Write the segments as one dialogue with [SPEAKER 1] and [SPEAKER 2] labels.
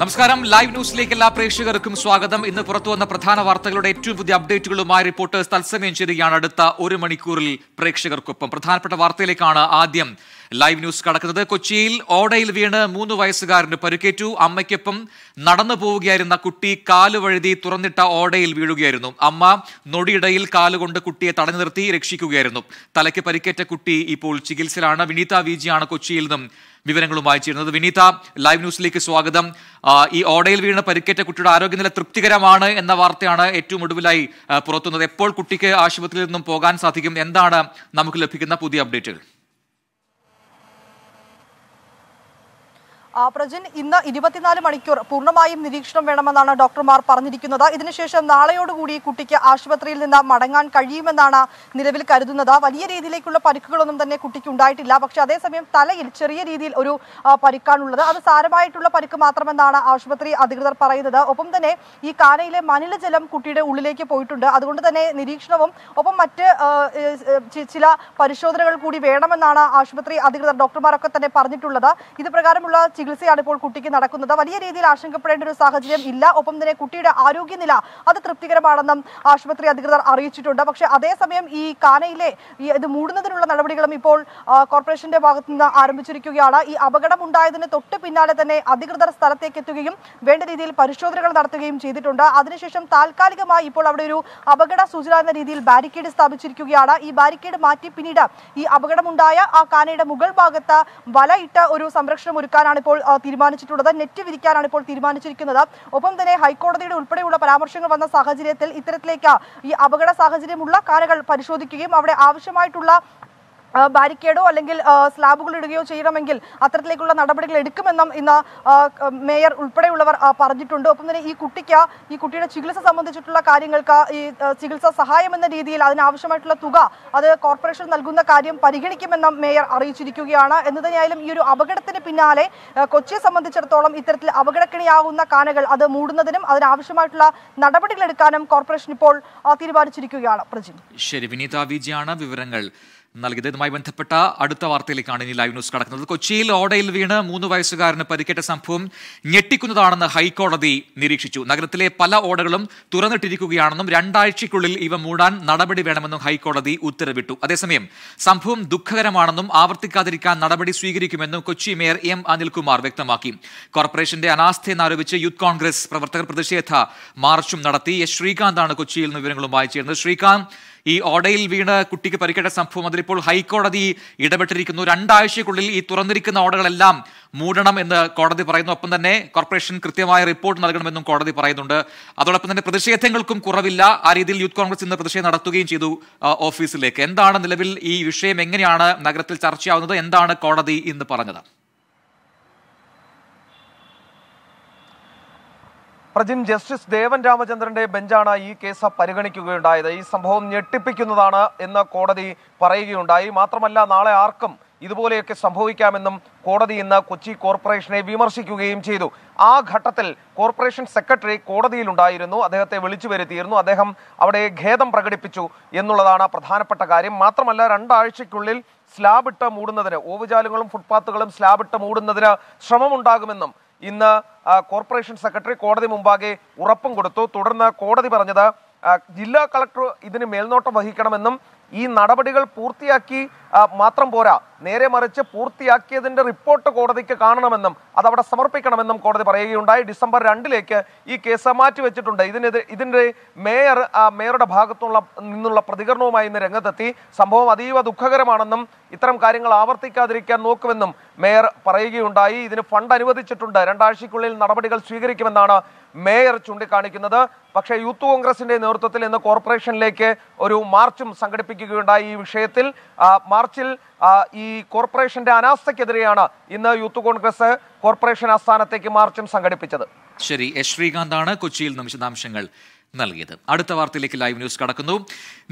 [SPEAKER 1] നമസ്കാരം ലൈവ് ന്യൂസിലേക്ക് എല്ലാ പ്രേക്ഷകർക്കും സ്വാഗതം ഇന്ന് പുറത്തുവന്ന പ്രധാന വാർത്തകളുടെ ഏറ്റവും പുതിയ അപ്ഡേറ്റുകളുമായി റിപ്പോർട്ടേഴ്സ് തത്സമയം ചെയ്യുകയാണ് അടുത്ത ഒരു മണിക്കൂറിൽ പ്രേക്ഷകർക്കൊപ്പം പ്രധാനപ്പെട്ട വാർത്തയിലേക്കാണ് ആദ്യം ലൈവ് ന്യൂസ് കടക്കുന്നത് കൊച്ചിയിൽ ഓടയിൽ വീണ് മൂന്ന് വയസ്സുകാരന് പരുക്കേറ്റു അമ്മയ്ക്കൊപ്പം നടന്നു പോവുകയായിരുന്ന കുട്ടി കാലുവഴുതി തുറന്നിട്ട ഓടയിൽ വീഴുകയായിരുന്നു അമ്മ നൊടിയിടയിൽ കാലുകൊണ്ട് കുട്ടിയെ തടഞ്ഞു നിർത്തി രക്ഷിക്കുകയായിരുന്നു തലയ്ക്ക് പരിക്കേറ്റ കുട്ടി ഇപ്പോൾ ചികിത്സയിലാണ് വിനീത വിജിയാണ് കൊച്ചിയിൽ നിന്നും വിവരങ്ങളും വായിച്ചിരുന്നത് വിനീത ലൈവ് ന്യൂസിലേക്ക് സ്വാഗതം ഈ ഓടയിൽ വീണ് പരിക്കേറ്റ കുട്ടിയുടെ ആരോഗ്യനില തൃപ്തികരമാണ് എന്ന വാർത്തയാണ് ഏറ്റവും ഒടുവിലായി പുറത്തുന്നത് എപ്പോൾ കുട്ടിക്ക് ആശുപത്രിയിൽ നിന്നും പോകാൻ സാധിക്കും എന്താണ് നമുക്ക് ലഭിക്കുന്ന പുതിയ അപ്ഡേറ്റുകൾ
[SPEAKER 2] ആപ്രജൻ ഇന്ന് ഇരുപത്തിനാല് മണിക്കൂർ പൂർണ്ണമായും നിരീക്ഷണം വേണമെന്നാണ് ഡോക്ടർമാർ പറഞ്ഞിരിക്കുന്നത് ഇതിനുശേഷം നാളെയോടുകൂടി കുട്ടിക്ക് ആശുപത്രിയിൽ നിന്ന് മടങ്ങാൻ കഴിയുമെന്നാണ് നിലവിൽ കരുതുന്നത് വലിയ രീതിയിലേക്കുള്ള പരിക്കുകളൊന്നും തന്നെ കുട്ടിക്ക് ഉണ്ടായിട്ടില്ല പക്ഷേ അതേസമയം തലയിൽ ചെറിയ രീതിയിൽ ഒരു പരിക്കാണുള്ളത് അത് സാരമായിട്ടുള്ള പരിക്ക് മാത്രമെന്നാണ് ആശുപത്രി അധികൃതർ പറയുന്നത് ഒപ്പം തന്നെ ഈ കാനയിലെ ജലം കുട്ടിയുടെ ഉള്ളിലേക്ക് പോയിട്ടുണ്ട് അതുകൊണ്ട് തന്നെ നിരീക്ഷണവും ഒപ്പം മറ്റ് ചില പരിശോധനകൾ കൂടി വേണമെന്നാണ് ആശുപത്രി അധികൃതർ ഡോക്ടർമാരൊക്കെ തന്നെ പറഞ്ഞിട്ടുള്ളത് ഇത് പ്രകാരമുള്ള ചികിത്സയാണ് ഇപ്പോൾ കുട്ടിക്ക് നടക്കുന്നത് വലിയ രീതിയിൽ ആശങ്കപ്പെടേണ്ട ഒരു സാഹചര്യം ഇല്ല ഒപ്പം തന്നെ കുട്ടിയുടെ ആരോഗ്യനില അത് തൃപ്തികരമാണെന്നും ആശുപത്രി അധികൃതർ അറിയിച്ചിട്ടുണ്ട് പക്ഷെ അതേസമയം ഈ കാനയിലെ ഇത് മൂടുന്നതിനുള്ള നടപടികളും ഇപ്പോൾ കോർപ്പറേഷന്റെ ഭാഗത്തു നിന്ന് ആരംഭിച്ചിരിക്കുകയാണ് ഈ അപകടം ഉണ്ടായതിന് തൊട്ട് പിന്നാലെ തന്നെ അധികൃതർ സ്ഥലത്തേക്ക് എത്തുകയും വേണ്ട രീതിയിൽ പരിശോധനകൾ നടത്തുകയും ചെയ്തിട്ടുണ്ട് അതിനുശേഷം താൽക്കാലികമായി ഇപ്പോൾ അവിടെ ഒരു അപകട സൂചന എന്ന രീതിയിൽ ബാരിക്കേഡ് സ്ഥാപിച്ചിരിക്കുകയാണ് ഈ ബാരിക്കേഡ് മാറ്റി പിന്നീട് ഈ അപകടമുണ്ടായ ആ കാനയുടെ മുകൾ ഭാഗത്ത് വലയിട്ട് ഒരു സംരക്ഷണം ഒരുക്കാനാണ് ഇപ്പോൾ ഇപ്പോൾ തീരുമാനിച്ചിട്ടുള്ളത് നെറ്റ് വിരിക്കാനാണ് ഇപ്പോൾ തീരുമാനിച്ചിരിക്കുന്നത് ഒപ്പം തന്നെ ഹൈക്കോടതിയുടെ ഉൾപ്പെടെയുള്ള പരാമർശങ്ങൾ വന്ന സാഹചര്യത്തിൽ ഇത്തരത്തിലേക്ക് ഈ അപകട സാഹചര്യമുള്ള കാരകൾ പരിശോധിക്കുകയും അവിടെ ആവശ്യമായിട്ടുള്ള ബാരിക്കേഡോ അല്ലെങ്കിൽ സ്ലാബുകൾ ഇടുകയോ ചെയ്യണമെങ്കിൽ അത്തരത്തിലേക്കുള്ള നടപടികൾ എടുക്കുമെന്നും ഇന്ന് മേയർ ഉൾപ്പെടെയുള്ളവർ പറഞ്ഞിട്ടുണ്ട് ഒപ്പം തന്നെ ഈ കുട്ടിക്ക് ഈ കുട്ടിയുടെ ചികിത്സ സംബന്ധിച്ചിട്ടുള്ള കാര്യങ്ങൾക്ക് ഈ ചികിത്സ സഹായം എന്ന രീതിയിൽ അതിനാവശ്യമായിട്ടുള്ള തുക അത് കോർപ്പറേഷൻ നൽകുന്ന കാര്യം പരിഗണിക്കുമെന്നും മേയർ അറിയിച്ചിരിക്കുകയാണ് എന്ന് തന്നെയായാലും ഈ ഒരു അപകടത്തിന് പിന്നാലെ കൊച്ചിയെ സംബന്ധിച്ചിടത്തോളം ഇത്തരത്തിൽ അപകടക്കിണിയാകുന്ന കാനകൾ അത് മൂടുന്നതിനും അതിനാവശ്യമായിട്ടുള്ള നടപടികൾ എടുക്കാനും കോർപ്പറേഷൻ ഇപ്പോൾ തീരുമാനിച്ചിരിക്കുകയാണ് പ്രജിൻ
[SPEAKER 1] ശരി വിജയാണ് വിവരങ്ങൾ നൽകിയത് ഇതുമായി ബന്ധപ്പെട്ട അടുത്ത വാർത്തയിലേക്കാണ് ഇനി ലൈവ് ന്യൂസ് കടക്കുന്നത് കൊച്ചിയിൽ ഓടയിൽ വീണ് മൂന്ന് വയസ്സുകാരന് പരിക്കേറ്റ സംഭവം ഞെട്ടിക്കുന്നതാണെന്ന് ഹൈക്കോടതി നിരീക്ഷിച്ചു നഗരത്തിലെ പല ഓടകളും തുറന്നിട്ടിരിക്കുകയാണെന്നും രണ്ടാഴ്ചയ്ക്കുള്ളിൽ ഇവ മൂടാൻ നടപടി വേണമെന്നും ഹൈക്കോടതി ഉത്തരവിട്ടു അതേസമയം സംഭവം ദുഃഖകരമാണെന്നും ആവർത്തിക്കാതിരിക്കാൻ നടപടി സ്വീകരിക്കുമെന്നും കൊച്ചി മേയർ എം അനിൽകുമാർ വ്യക്തമാക്കി കോർപ്പറേഷന്റെ അനാസ്ഥയെന്നാരോപിച്ച് യൂത്ത് കോൺഗ്രസ് പ്രവർത്തകർ പ്രതിഷേധ മാർച്ചും നടത്തി എസ് ശ്രീകാന്താണ് കൊച്ചിയിൽ നിന്ന് വിവരങ്ങളുമായി ചേർന്നത് ശ്രീകാന്ത് ഈ ഓടയിൽ വീണ് കുട്ടിക്ക് പരിക്കേറ്റ സംഭവം അതിലിപ്പോൾ ഹൈക്കോടതി ഇടപെട്ടിരിക്കുന്നു രണ്ടാഴ്ചയ്ക്കുള്ളിൽ ഈ തുറന്നിരിക്കുന്ന ഓടകളെല്ലാം മൂടണം എന്ന് കോടതി പറയുന്നു ഒപ്പം തന്നെ കോർപ്പറേഷൻ കൃത്യമായ റിപ്പോർട്ട് നൽകണമെന്നും കോടതി പറയുന്നുണ്ട് അതോടൊപ്പം തന്നെ പ്രതിഷേധങ്ങൾക്കും കുറവില്ല ആ രീതിയിൽ യൂത്ത് കോൺഗ്രസ് ഇന്ന് പ്രതിഷേധം നടത്തുകയും ചെയ്തു ഓഫീസിലേക്ക് എന്താണ് നിലവിൽ ഈ വിഷയം എങ്ങനെയാണ് നഗരത്തിൽ ചർച്ചയാവുന്നത് എന്താണ് കോടതി ഇന്ന് പറഞ്ഞത്
[SPEAKER 3] പ്രജിൻ ജസ്റ്റിസ് ദേവൻ രാമചന്ദ്രന്റെ ബെഞ്ചാണ് ഈ കേസ് പരിഗണിക്കുകയുണ്ടായത് ഈ സംഭവം ഞെട്ടിപ്പിക്കുന്നതാണ് എന്ന് കോടതി പറയുകയുണ്ടായി മാത്രമല്ല നാളെ ആർക്കും ഇതുപോലെയൊക്കെ സംഭവിക്കാമെന്നും കോടതി ഇന്ന് കൊച്ചി കോർപ്പറേഷനെ വിമർശിക്കുകയും ചെയ്തു ആ ഘട്ടത്തിൽ കോർപ്പറേഷൻ സെക്രട്ടറി കോടതിയിലുണ്ടായിരുന്നു അദ്ദേഹത്തെ വിളിച്ചു വരുത്തിയിരുന്നു അദ്ദേഹം അവിടെ ഖേദം പ്രകടിപ്പിച്ചു എന്നുള്ളതാണ് പ്രധാനപ്പെട്ട കാര്യം മാത്രമല്ല രണ്ടാഴ്ചയ്ക്കുള്ളിൽ സ്ലാബിട്ട് മൂടുന്നതിന് ഓവുചാലുകളും ഫുട്പാത്തുകളും സ്ലാബിട്ട് മൂടുന്നതിന് ശ്രമമുണ്ടാകുമെന്നും ഇന്ന് കോർപ്പറേഷൻ സെക്രട്ടറി കോടതി മുമ്പാകെ ഉറപ്പും കൊടുത്തു തുടർന്ന് കോടതി പറഞ്ഞത് ജില്ലാ കളക്ടർ ഇതിന് മേൽനോട്ടം വഹിക്കണമെന്നും ഈ നടപടികൾ പൂർത്തിയാക്കി മാത്രം പോരാ നേരെ മറിച്ച് പൂർത്തിയാക്കിയതിന്റെ റിപ്പോർട്ട് കോടതിക്ക് കാണണമെന്നും അത് അവിടെ സമർപ്പിക്കണമെന്നും കോടതി പറയുകയുണ്ടായി ഡിസംബർ രണ്ടിലേക്ക് ഈ കേസ് മാറ്റിവെച്ചിട്ടുണ്ട് ഇതിനെതിരെ ഇതിന്റെ മേയർ മേയറുടെ ഭാഗത്തുള്ള നിന്നുള്ള പ്രതികരണവുമായി ഇന്ന് രംഗത്തെത്തി സംഭവം അതീവ ദുഃഖകരമാണെന്നും ഇത്തരം കാര്യങ്ങൾ ആവർത്തിക്കാതിരിക്കാൻ നോക്കുമെന്നും മേയർ പറയുകയുണ്ടായി ഇതിന് ഫണ്ട് അനുവദിച്ചിട്ടുണ്ട് രണ്ടാഴ്ചയ്ക്കുള്ളിൽ നടപടികൾ സ്വീകരിക്കുമെന്നാണ് മേയർ ചൂണ്ടിക്കാണിക്കുന്നത് പക്ഷേ യൂത്ത് കോൺഗ്രസിന്റെ നേതൃത്വത്തിൽ ഇന്ന് കോർപ്പറേഷനിലേക്ക് ഒരു മാർച്ചും സംഘടിപ്പിക്കുകയുണ്ടായി ഈ വിഷയത്തിൽ മാർച്ചിൽ ഈ കോർപ്പറേഷന്റെ അനാസ്ഥക്കെതിരെയാണ് ഇന്ന് യൂത്ത് കോൺഗ്രസ് കോർപ്പറേഷൻ ആസ്ഥാനത്തേക്ക് മാർച്ചും
[SPEAKER 1] സംഘടിപ്പിച്ചത് ശരി എസ് ശ്രീകാന്താണ് കൊച്ചിയിൽ വിശദാംശങ്ങൾ നൽകിയത് അടുത്ത വാർത്തയിലേക്ക് ലൈവ് ന്യൂസ് കടക്കുന്നു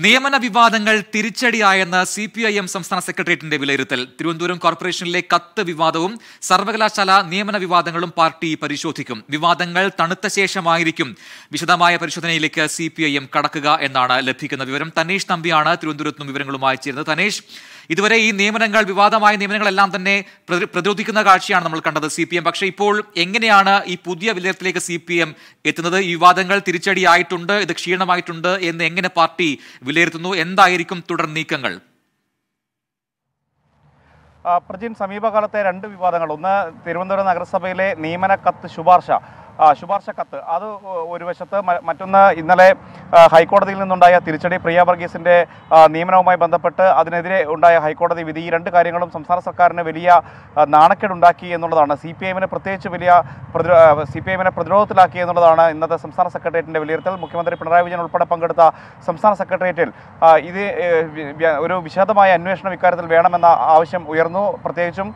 [SPEAKER 1] നിയമന വിവാദങ്ങൾ തിരിച്ചടിയായെന്ന് സി പി ഐ എം സംസ്ഥാന സെക്രട്ടേറിയറ്റിന്റെ വിലയിരുത്തൽ തിരുവനന്തപുരം കോർപ്പറേഷനിലെ കത്ത് വിവാദവും സർവകലാശാല നിയമന വിവാദങ്ങളും പാർട്ടി പരിശോധിക്കും വിവാദങ്ങൾ തണുത്ത ശേഷമായിരിക്കും വിശദമായ പരിശോധനയിലേക്ക് സി പി ഐ എം കടക്കുക എന്നാണ് ലഭിക്കുന്ന വിവരം തനേഷ് തമ്പിയാണ് തിരുവനന്തപുരത്തും വിവരങ്ങളുമായി ചേരുന്നത് തനേഷ് ഇതുവരെ ഈ നിയമനങ്ങൾ വിവാദമായ നിയമനങ്ങളെല്ലാം തന്നെ പ്രതിരോധിക്കുന്ന കാഴ്ചയാണ് നമ്മൾ കണ്ടത് സി പക്ഷേ ഇപ്പോൾ എങ്ങനെയാണ് ഈ പുതിയ വിലയിരുത്തലേക്ക് സി എത്തുന്നത് ഈ വിവാദങ്ങൾ തിരിച്ചടിയായിട്ടുണ്ട് ഇത് ക്ഷീണമായിട്ടുണ്ട് എന്ന് എങ്ങനെ പാർട്ടി വിലയിരുത്തുന്നു എന്തായിരിക്കും തുടർ നീക്കങ്ങൾ
[SPEAKER 4] പ്രജിൻ സമീപകാലത്തെ രണ്ട് വിവാദങ്ങൾ ഒന്ന് തിരുവനന്തപുരം നഗരസഭയിലെ നിയമന കത്ത് ശുപാർശ ശുപാർശ കത്ത് അത് ഒരു വശത്ത് മറ്റൊന്ന് ഇന്നലെ ഹൈക്കോടതിയിൽ നിന്നുണ്ടായ തിരിച്ചടി പ്രിയ വർഗീസിൻ്റെ നിയമനവുമായി ബന്ധപ്പെട്ട് അതിനെതിരെ ഉണ്ടായ ഹൈക്കോടതി വിധി ഈ രണ്ട് കാര്യങ്ങളും സംസ്ഥാന സർക്കാരിന് വലിയ നാണക്കേടുണ്ടാക്കി എന്നുള്ളതാണ് സി പി എമ്മിനെ പ്രത്യേകിച്ച് വലിയ പ്രതിരോ സി പി എമ്മിനെ പ്രതിരോധത്തിലാക്കി എന്നുള്ളതാണ് ഇന്നത്തെ സംസ്ഥാന സെക്രട്ടേറിയറ്റിൻ്റെ വിലയിരുത്തൽ മുഖ്യമന്ത്രി പിണറായി വിജയൻ ഉൾപ്പെടെ പങ്കെടുത്ത സംസ്ഥാന സെക്രട്ടേറിയറ്റിൽ ഇത് ഒരു വിശദമായ അന്വേഷണം ഇക്കാര്യത്തിൽ വേണമെന്ന ആവശ്യം ഉയർന്നു പ്രത്യേകിച്ചും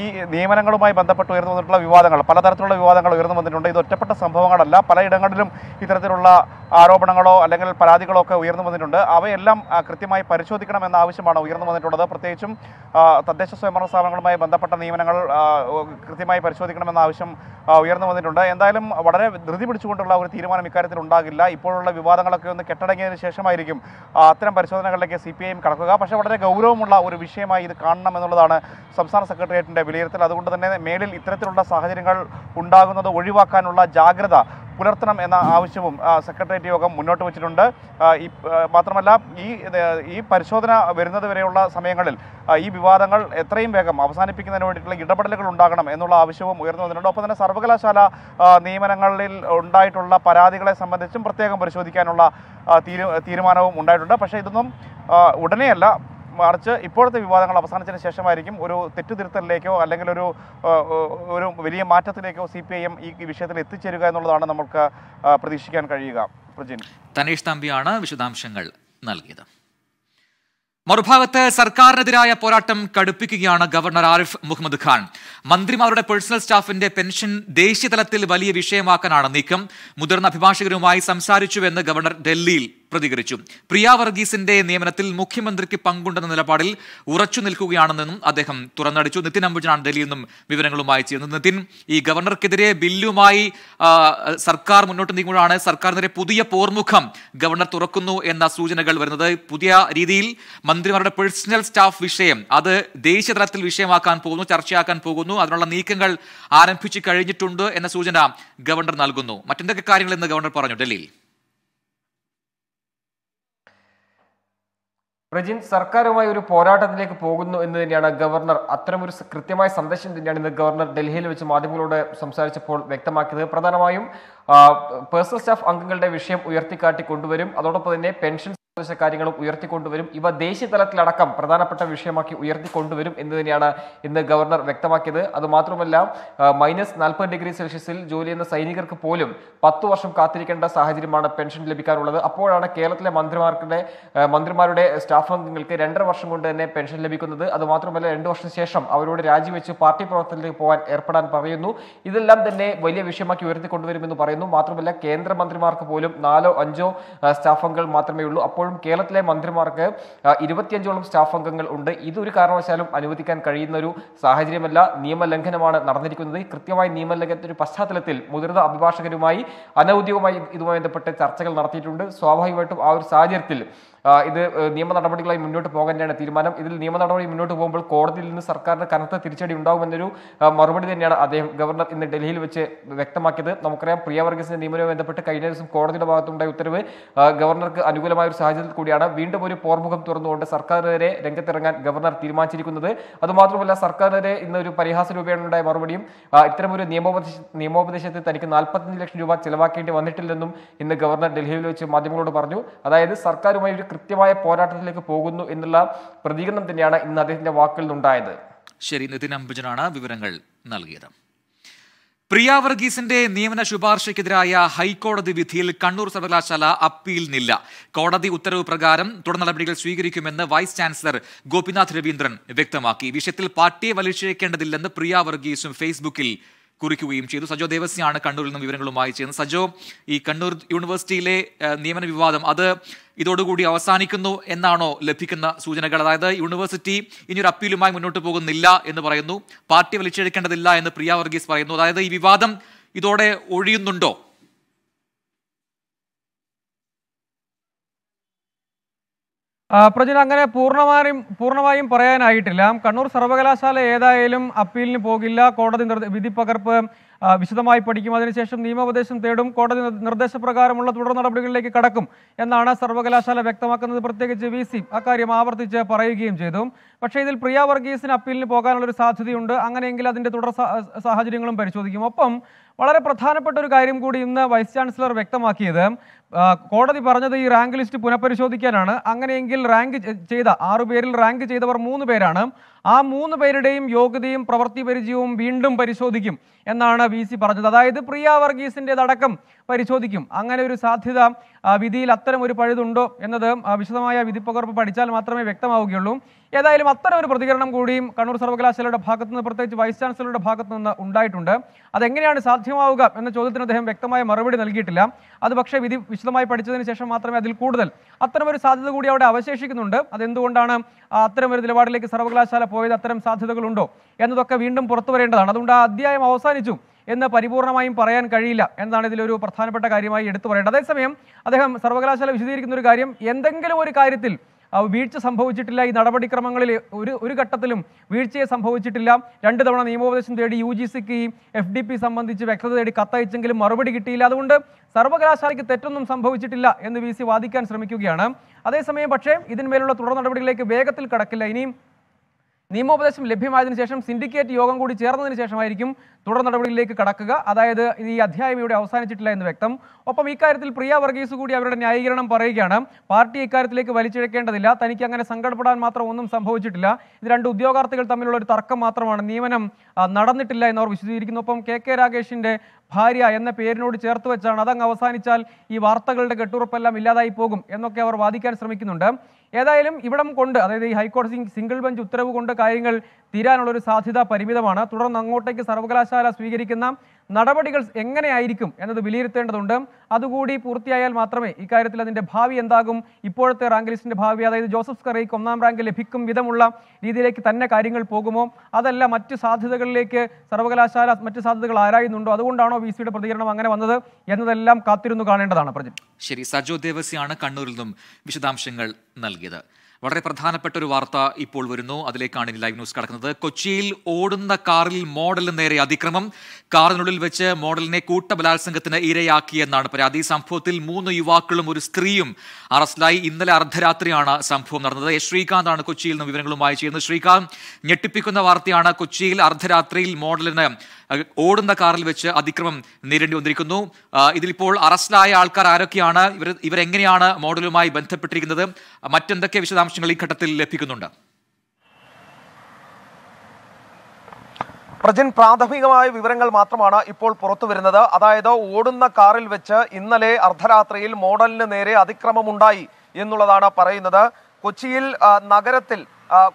[SPEAKER 4] ഈ നിയമനങ്ങളുമായി ബന്ധപ്പെട്ട് ഉയർന്നു വന്നിട്ടുള്ള വിവാദങ്ങൾ പലതരത്തിലുള്ള വിവാദങ്ങൾ ഉയർന്നു വന്നിട്ടുണ്ട് ഇത് ഒറ്റപ്പെട്ട സംഭവങ്ങളല്ല പലയിടങ്ങളിലും ഇത്തരത്തിലുള്ള ആരോപണങ്ങളോ അല്ലെങ്കിൽ പരാതികളോ ഒക്കെ ഉയർന്നു വന്നിട്ടുണ്ട് അവയെല്ലാം കൃത്യമായി പരിശോധിക്കണമെന്ന ആവശ്യമാണ് ഉയർന്നു വന്നിട്ടുള്ളത് പ്രത്യേകിച്ചും തദ്ദേശ സ്വയംഭരണ സ്ഥാപനങ്ങളുമായി ബന്ധപ്പെട്ട നിയമനങ്ങൾ കൃത്യമായി പരിശോധിക്കണമെന്ന ആവശ്യം ഉയർന്നു വന്നിട്ടുണ്ട് എന്തായാലും വളരെ ധൃതി പിടിച്ചുകൊണ്ടുള്ള ഒരു തീരുമാനം ഇക്കാര്യത്തിൽ ഉണ്ടാകില്ല ഇപ്പോഴുള്ള വിവാദങ്ങളൊക്കെ ഒന്ന് കെട്ടടങ്ങിയതിന് ശേഷമായിരിക്കും അത്തരം പരിശോധനകളിലേക്ക് സി പി ഐ എം കടക്കുക പക്ഷേ വളരെ ഗൗരവമുള്ള ഒരു വിഷയമായി ഇത് കാണണം എന്നുള്ളതാണ് സംസ്ഥാന സെക്രട്ടേറിയറ്റിൻ്റെ വിലയിരുത്തൽ അതുകൊണ്ട് തന്നെ മേലിൽ ഇത്തരത്തിലുള്ള സാഹചര്യങ്ങൾ ഉണ്ടാകുന്നത് ഒഴിവാക്കാനുള്ള ജാഗ്രത പുലർത്തണം എന്ന ആവശ്യവും സെക്രട്ടേറിയറ്റ് യോഗം മുന്നോട്ട് വച്ചിട്ടുണ്ട് ഈ മാത്രമല്ല ഈ ഈ പരിശോധന വരുന്നത് വരെയുള്ള സമയങ്ങളിൽ ഈ വിവാദങ്ങൾ എത്രയും വേഗം അവസാനിപ്പിക്കുന്നതിന് വേണ്ടിയിട്ടുള്ള ഇടപെടലുകൾ ഉണ്ടാകണം എന്നുള്ള ആവശ്യവും ഉയർന്നു വന്നിട്ടുണ്ട് ഒപ്പം തന്നെ സർവകലാശാല നിയമനങ്ങളിൽ ഉണ്ടായിട്ടുള്ള പരാതികളെ സംബന്ധിച്ചും പ്രത്യേകം പരിശോധിക്കാനുള്ള തീരുമാനവും ഉണ്ടായിട്ടുണ്ട് പക്ഷേ ഇതൊന്നും ഉടനെയല്ല മറിച്ച് ഇപ്പോഴത്തെ വിവാദങ്ങൾ അവസാനിച്ചതിന് ശേഷമായിരിക്കും ഒരു തെറ്റുതിരുത്തലിലേക്കോ അല്ലെങ്കിൽ ഒരു ഒരു വലിയ മാറ്റത്തിലേക്കോ സി ഈ വിഷയത്തിൽ എത്തിച്ചേരുക എന്നുള്ളതാണ് നമുക്ക് പ്രതീക്ഷിക്കാൻ കഴിയുക പ്രജിൻ
[SPEAKER 1] തനേഷ് തമ്പിയാണ് വിശദാംശങ്ങൾ നൽകിയത് മറുഭാഗത്ത് സർക്കാരിനെതിരായ പോരാട്ടം കടുപ്പിക്കുകയാണ് ഗവർണർ ആരിഫ് മുഹമ്മദ് ഖാൻ മന്ത്രിമാരുടെ പേഴ്സണൽ സ്റ്റാഫിന്റെ പെൻഷൻ ദേശീയ തലത്തിൽ വലിയ വിഷയമാക്കാനാണ് നീക്കം മുതിർന്ന അഭിഭാഷകരുമായി സംസാരിച്ചുവെന്ന് ഗവർണർ ഡൽഹിയിൽ പ്രതികരിച്ചു പ്രിയ വർഗീസിന്റെ നിയമനത്തിൽ മുഖ്യമന്ത്രിക്ക് പങ്കുണ്ടെന്ന നിലപാടിൽ ഉറച്ചു നിൽക്കുകയാണെന്നും അദ്ദേഹം തുറന്നടിച്ചു നിതിൻ അംബുജനാണ് ഡൽഹിയിൽ നിന്നും വിവരങ്ങളുമായി ചെയ്യുന്നത് നിതിൻ ഈ ഗവർണർക്കെതിരെ ബില്ലുമായി സർക്കാർ മുന്നോട്ട് നീങ്ങുകയാണ് സർക്കാരിനെതിരെ പുതിയ പോർമുഖം ഗവർണർ തുറക്കുന്നു എന്ന സൂചനകൾ വരുന്നത് പുതിയ രീതിയിൽ മന്ത്രിമാരുടെ പേഴ്സണൽ സ്റ്റാഫ് വിഷയം അത് ദേശീയ തലത്തിൽ വിഷയമാക്കാൻ പോകുന്നു ചർച്ചയാക്കാൻ പോകുന്നു അതിനുള്ള നീക്കങ്ങൾ ആരംഭിച്ചു കഴിഞ്ഞിട്ടുണ്ട് എന്ന സൂചന ഗവർണർ നൽകുന്നു മറ്റെന്തൊക്കെ കാര്യങ്ങൾ ഇന്ന് ഗവർണർ പറഞ്ഞു ഡൽഹിയിൽ
[SPEAKER 5] റജിൻ സർക്കാരുമായി ഒരു പോരാട്ടത്തിലേക്ക് പോകുന്നു എന്ന് തന്നെയാണ് ഗവർണർ അത്തരമൊരു കൃത്യമായ സന്ദേശം തന്നെയാണ് ഇന്ന് ഗവർണർ ഡൽഹിയിൽ വെച്ച് മാധ്യമങ്ങളോട് സംസാരിച്ചപ്പോൾ വ്യക്തമാക്കിയത് പ്രധാനമായും പേഴ്സണൽ സ്റ്റാഫ് അംഗങ്ങളുടെ വിഷയം ഉയർത്തിക്കാട്ടി കൊണ്ടുവരും അതോടൊപ്പം തന്നെ പെൻഷൻ കാര്യങ്ങളും ഉയർത്തിക്കൊണ്ടുവരും ഇവ ദേശീയ തലത്തിലടക്കം പ്രധാനപ്പെട്ട വിഷയമാക്കി ഉയർത്തിക്കൊണ്ടുവരും എന്ന് തന്നെയാണ് ഇന്ന് ഗവർണർ വ്യക്തമാക്കിയത് അതുമാത്രമല്ല മൈനസ് നാൽപ്പത് ഡിഗ്രി സെൽഷ്യസിൽ ജോലി ചെയ്യുന്ന സൈനികർക്ക് പോലും പത്ത് വർഷം കാത്തിരിക്കേണ്ട സാഹചര്യമാണ് പെൻഷൻ ലഭിക്കാനുള്ളത് അപ്പോഴാണ് കേരളത്തിലെ മന്ത്രിമാർക്കുടെ മന്ത്രിമാരുടെ സ്റ്റാഫ് അംഗങ്ങൾക്ക് രണ്ടര വർഷം കൊണ്ട് തന്നെ പെൻഷൻ ലഭിക്കുന്നത് അതുമാത്രമല്ല രണ്ടു വർഷം ശേഷം അവരോട് രാജിവെച്ച് പാർട്ടി പ്രവർത്തനത്തിലേക്ക് പോകാൻ ഏർപ്പെടാൻ പറയുന്നു ഇതെല്ലാം തന്നെ വലിയ വിഷയമാക്കി ഉയർത്തിക്കൊണ്ടുവരുമെന്ന് പറയുന്നു മാത്രമല്ല കേന്ദ്രമന്ത്രിമാർക്ക് പോലും നാലോ അഞ്ചോ സ്റ്റാഫ് അംഗങ്ങൾ മാത്രമേ ഉള്ളൂ അപ്പോൾ ഇപ്പോഴും കേരളത്തിലെ മന്ത്രിമാർക്ക് ഇരുപത്തിയഞ്ചോളം സ്റ്റാഫ് അംഗങ്ങൾ ഉണ്ട് ഇതൊരു കാരണവശാലും അനുവദിക്കാൻ കഴിയുന്ന ഒരു സാഹചര്യമല്ല നിയമലംഘനമാണ് നടന്നിരിക്കുന്നത് കൃത്യമായി നിയമലംഘനത്തിന്റെ പശ്ചാത്തലത്തിൽ മുതിർന്ന അഭിഭാഷകരുമായി അനൌദ്യോഗികമായി ഇതുമായി ബന്ധപ്പെട്ട് ചർച്ചകൾ നടത്തിയിട്ടുണ്ട് സ്വാഭാവികമായിട്ടും ആ ഒരു സാഹചര്യത്തിൽ ഇത് നിയമ നടപടികളായി മുന്നോട്ട് പോകേണ്ടതാണ് തീരുമാനം ഇതിൽ നിയമ നടപടി മുന്നോട്ട് പോകുമ്പോൾ കോടതിയിൽ നിന്ന് സർക്കാരിന് കനത്ത തിരിച്ചടി ഉണ്ടാകുമെന്നൊരു മറുപടി തന്നെയാണ് അദ്ദേഹം ഗവർണർ ഇന്ന് ഡൽഹിയിൽ വെച്ച് വ്യക്തമാക്കിയത് നമുക്കറിയാം പ്രിയവർഗീസിന്റെ നിയമനവുമായി ബന്ധപ്പെട്ട് കഴിഞ്ഞ ദിവസം കോടതിയുടെ ഭാഗത്തുണ്ടായ ഉത്തരവ് ഗവർണർക്ക് അനുകൂലമായ ഒരു സാഹചര്യത്തിൽ കൂടിയാണ് വീണ്ടും ഒരു പോർമുഖം തുറന്നുകൊണ്ട് സർക്കാരിനെതിരെ രംഗത്തിറങ്ങാൻ ഗവർണർ തീരുമാനിച്ചിരിക്കുന്നത് അതുമാത്രമല്ല സർക്കാരിനെതിരെ ഇന്ന് ഒരു പരിഹാസ രൂപേണുണ്ടായ മറുപടിയും ഇത്തരമൊരു നിയമോപദേശ നിയമോപദേശത്തിൽ തനിക്ക് നാൽപ്പത്തഞ്ച് ലക്ഷം രൂപ ചെലവാക്കേണ്ടി വന്നിട്ടില്ലെന്നും ഇന്ന് ഗവർണർ ഡൽഹിയിൽ വെച്ച് മാധ്യമങ്ങളോട് പറഞ്ഞു അതായത് സർക്കാരുമായി ഒരു കൃത്യമായ പോരാട്ടത്തിലേക്ക് പോകുന്നു എന്നുള്ള പ്രതികരണം തന്നെയാണ് ഇന്ന് അദ്ദേഹത്തിന്റെ വാക്കിൽ നിന്നുണ്ടായത്
[SPEAKER 1] ശരി നിതിൻ അംബുജനാണ് വിവരങ്ങൾ നൽകിയത് പ്രിയ വർഗീസിന്റെ നിയമന ശുപാർശയ്ക്കെതിരായ ഹൈക്കോടതി വിധിയിൽ കണ്ണൂർ സർവകലാശാല അപ്പീലിനില്ല കോടതി ഉത്തരവ് പ്രകാരം തുടർ നടപടികൾ സ്വീകരിക്കുമെന്ന് വൈസ് ചാൻസലർ ഗോപിനാഥ് രവീന്ദ്രൻ വ്യക്തമാക്കി വിഷയത്തിൽ പാർട്ടിയെ വലിച്ചേക്കേണ്ടതില്ലെന്ന് പ്രിയ വർഗീസും ഫേസ്ബുക്കിൽ കുറിക്കുകയും ചെയ്തു സജോ ദേവസ്യാണ് കണ്ണൂരിൽ നിന്നും വിവരങ്ങളുമായി ചെയ്യുന്നത് സജോ ഈ കണ്ണൂർ യൂണിവേഴ്സിറ്റിയിലെ നിയമന വിവാദം അത് ഇതോടുകൂടി അവസാനിക്കുന്നു എന്നാണോ ലഭിക്കുന്ന സൂചനകൾ അതായത് യൂണിവേഴ്സിറ്റി ഇനിയൊരു അപ്പീലുമായി മുന്നോട്ട് പോകുന്നില്ല എന്ന് പറയുന്നു പാർട്ടി വലിച്ചെടുക്കേണ്ടതില്ല എന്ന് പ്രിയ വർഗീസ് പറയുന്നു അതായത് ഈ വിവാദം ഇതോടെ ഒഴിയുന്നുണ്ടോ
[SPEAKER 6] പ്രജിന അങ്ങനെ പൂർണ്ണമായും പൂർണ്ണമായും പറയാനായിട്ടില്ല കണ്ണൂർ സർവകലാശാല ഏതായാലും അപ്പീലിന് പോകില്ല കോടതി വിധി പകർപ്പ് വിശദമായി പഠിക്കും അതിനുശേഷം നിയമോപദേശം തേടും കോടതി നിർദ്ദേശപ്രകാരമുള്ള തുടർ നടപടികളിലേക്ക് കടക്കും എന്നാണ് സർവകലാശാല വ്യക്തമാക്കുന്നത് പ്രത്യേകിച്ച് വി സി അക്കാര്യം ആവർത്തിച്ച് പറയുകയും ചെയ്തു പക്ഷേ ഇതിൽ പ്രിയ വർഗീസിന് അപ്പീലിന് പോകാനുള്ള ഒരു സാധ്യതയുണ്ട് അങ്ങനെയെങ്കിൽ അതിന്റെ തുടർ സാഹചര്യങ്ങളും പരിശോധിക്കും ഒപ്പം വളരെ പ്രധാനപ്പെട്ട ഒരു കാര്യം കൂടി ഇന്ന് വൈസ് ചാൻസലർ വ്യക്തമാക്കിയത് കോടതി പറഞ്ഞത് ഈ റാങ്ക് ലിസ്റ്റ് പുനഃപരിശോധിക്കാനാണ് അങ്ങനെയെങ്കിൽ റാങ്ക് ചെയ്ത ആറു പേരിൽ റാങ്ക് ചെയ്തവർ മൂന്ന് പേരാണ് ആ മൂന്ന് പേരുടെയും യോഗ്യതയും പ്രവൃത്തി പരിചയവും വീണ്ടും പരിശോധിക്കും എന്നാണ് വി സി പറഞ്ഞത് അതായത് പ്രിയ വർഗീസിൻ്റെതടക്കം പരിശോധിക്കും അങ്ങനെ ഒരു സാധ്യത വിധിയിൽ അത്തരം ഒരു പഴുതുണ്ടോ എന്നത് വിശദമായ വിധിപ്പകർപ്പ് പഠിച്ചാൽ മാത്രമേ വ്യക്തമാവുകയുള്ളൂ ഏതായാലും അത്തരം ഒരു പ്രതികരണം കൂടിയും കണ്ണൂർ സർവകലാശാലയുടെ ഭാഗത്തു നിന്ന് പ്രത്യേകിച്ച് വൈസ് ചാൻസലറുടെ ഭാഗത്തു നിന്ന് ഉണ്ടായിട്ടുണ്ട് അതെങ്ങനെയാണ് സാധ്യമാവുക എന്ന ചോദ്യത്തിന് അദ്ദേഹം വ്യക്തമായ മറുപടി നൽകിയിട്ടില്ല അത് പക്ഷേ വിധി വിശദമായി പഠിച്ചതിന് ശേഷം മാത്രമേ അതിൽ കൂടുതൽ അത്തരമൊരു സാധ്യത കൂടി അവിടെ അവശേഷിക്കുന്നുണ്ട് അതെന്തുകൊണ്ടാണ് അത്തരമൊരു നിലപാടിലേക്ക് സർവകലാശാല പോയത് അത്തരം സാധ്യതകളുണ്ടോ എന്നതൊക്കെ വീണ്ടും പുറത്തു വരേണ്ടതാണ് അതുകൊണ്ട് ആ അധ്യായം അവസാനിച്ചു എന്ന് പരിപൂർണമായും പറയാൻ കഴിയില്ല എന്നതാണ് ഇതിലൊരു പ്രധാനപ്പെട്ട കാര്യമായി എടുത്തു പറയേണ്ടത് അതേസമയം അദ്ദേഹം സർവകലാശാല വിശദീകരിക്കുന്ന ഒരു കാര്യം എന്തെങ്കിലും ഒരു കാര്യത്തിൽ വീഴ്ച സംഭവിച്ചിട്ടില്ല ഈ നടപടിക്രമങ്ങളിൽ ഒരു ഒരു ഘട്ടത്തിലും വീഴ്ചയെ സംഭവിച്ചിട്ടില്ല രണ്ട് തവണ നിയമോപദേശം തേടി യു ജി സിക്ക് എഫ് ഡി പി സംബന്ധിച്ച് വ്യക്തത തേടി കത്തയച്ചെങ്കിലും മറുപടി കിട്ടിയില്ല അതുകൊണ്ട് സർവകലാശാലയ്ക്ക് തെറ്റൊന്നും സംഭവിച്ചിട്ടില്ല എന്ന് വി സി വാദിക്കാൻ ശ്രമിക്കുകയാണ് അതേസമയം പക്ഷേ ഇതിന്മേലുള്ള തുടർ നടപടികളിലേക്ക് വേഗത്തിൽ കടക്കില്ല ഇനിയും നിയമോപദേശം ലഭ്യമായതിനു ശേഷം സിൻഡിക്കേറ്റ് യോഗം കൂടി ചേർന്നതിന് ശേഷമായിരിക്കും തുടർ നടപടികളിലേക്ക് കടക്കുക അതായത് ഈ അധ്യായം ഇവിടെ അവസാനിച്ചിട്ടില്ല എന്ന് വ്യക്തം ഒപ്പം ഇക്കാര്യത്തിൽ പ്രിയ വർഗീസ് കൂടി അവരുടെ ന്യായീകരണം പറയുകയാണ് പാർട്ടി ഇക്കാര്യത്തിലേക്ക് വലിച്ചിഴക്കേണ്ടതില്ല തനിക്ക് അങ്ങനെ സങ്കടപ്പെടാൻ മാത്രം ഒന്നും സംഭവിച്ചിട്ടില്ല ഇത് രണ്ട് ഉദ്യോഗാർത്ഥികൾ തമ്മിലുള്ള ഒരു തർക്കം മാത്രമാണ് നിയമനം നടന്നിട്ടില്ല എന്നവർ വിശദീകരിക്കുന്നു ഒപ്പം കെ കെ രാഗേഷിന്റെ ഭാര്യ എന്ന പേരിനോട് ചേർത്ത് വെച്ചാണ് അതങ്ങ് അവസാനിച്ചാൽ ഈ വാർത്തകളുടെ കെട്ടുറപ്പെല്ലാം ഇല്ലാതായി പോകും എന്നൊക്കെ അവർ വാദിക്കാൻ ശ്രമിക്കുന്നുണ്ട് ഏതായാലും ഇവിടം കൊണ്ട് അതായത് ഈ ഹൈക്കോടതി സിംഗിൾ ബെഞ്ച് ഉത്തരവ് കൊണ്ട് കാര്യങ്ങൾ തീരാനുള്ള ഒരു സാധ്യത പരിമിതമാണ് തുടർന്ന് അങ്ങോട്ടേക്ക് സർവകലാശാല സ്വീകരിക്കുന്ന നടപടികൾ എങ്ങനെയായിരിക്കും എന്നത് വിലയിരുത്തേണ്ടതുണ്ട് അതുകൂടി പൂർത്തിയായാൽ മാത്രമേ ഇക്കാര്യത്തിൽ അതിൻ്റെ ഭാവി എന്താകും ഇപ്പോഴത്തെ റാങ്ക് ലിസ്റ്റിൻ്റെ ഭാവി അതായത് ജോസഫ് സ്കറയ്ക്ക് ഒന്നാം റാങ്ക് ലഭിക്കും വിധമുള്ള രീതിയിലേക്ക് തന്നെ കാര്യങ്ങൾ പോകുമോ അതല്ല മറ്റ് സാധ്യതകളിലേക്ക് സർവകലാശാല മറ്റ് സാധ്യതകൾ ആരായുന്നുണ്ടോ അതുകൊണ്ടാണോ വി സിയുടെ പ്രതികരണം അങ്ങനെ വന്നത് എന്നതെല്ലാം കാത്തിരുന്നു കാണേണ്ടതാണ് പ്രജിൻ
[SPEAKER 1] ശരി സജോ ദേവസിയാണ് കണ്ണൂരിൽ നിന്നും വിശദാംശങ്ങൾ നൽകിയത് വളരെ പ്രധാനപ്പെട്ട ഒരു വാർത്ത ഇപ്പോൾ വരുന്നു അതിലേക്കാണ് ഇനി ലൈവ് ന്യൂസ് കടക്കുന്നത് കൊച്ചിയിൽ ഓടുന്ന കാറിൽ മോഡലിന് നേരെ അതിക്രമം കാറിനുള്ളിൽ വെച്ച് മോഡലിനെ കൂട്ടബലാത്സംഗത്തിന് ഇരയാക്കിയെന്നാണ് പരാതി സംഭവത്തിൽ മൂന്ന് യുവാക്കളും ഒരു സ്ത്രീയും അറസ്റ്റിലായി ഇന്നലെ അർദ്ധരാത്രിയാണ് സംഭവം നടന്നത് എസ് ശ്രീകാന്താണ് കൊച്ചിയിൽ നിന്ന് വിവരങ്ങളുമായി ചെയ്യുന്നത് ശ്രീകാന്ത് ഞെട്ടിപ്പിക്കുന്ന വാർത്തയാണ് കൊച്ചിയിൽ അർദ്ധരാത്രിയിൽ മോഡലിന് ഓടുന്ന കാറിൽ വെച്ച് അതിക്രമം നേരിടേണ്ടി വന്നിരിക്കുന്നു ഇതിലിപ്പോൾ അറസ്റ്റിലായ ആൾക്കാർ ആരൊക്കെയാണ് ഇവർ ഇവരെങ്ങനെയാണ് മോഡലുമായി ബന്ധപ്പെട്ടിരിക്കുന്നത് മറ്റെന്തൊക്കെ വിശദാംശങ്ങൾ ഈ ഘട്ടത്തിൽ ലഭിക്കുന്നുണ്ട്
[SPEAKER 3] പ്രജൻ പ്രാഥമികമായ വിവരങ്ങൾ മാത്രമാണ് ഇപ്പോൾ പുറത്തു വരുന്നത് അതായത് ഓടുന്ന കാറിൽ വെച്ച് ഇന്നലെ അർദ്ധരാത്രിയിൽ മോഡലിന് നേരെ അതിക്രമമുണ്ടായി എന്നുള്ളതാണ് പറയുന്നത് കൊച്ചിയിൽ നഗരത്തിൽ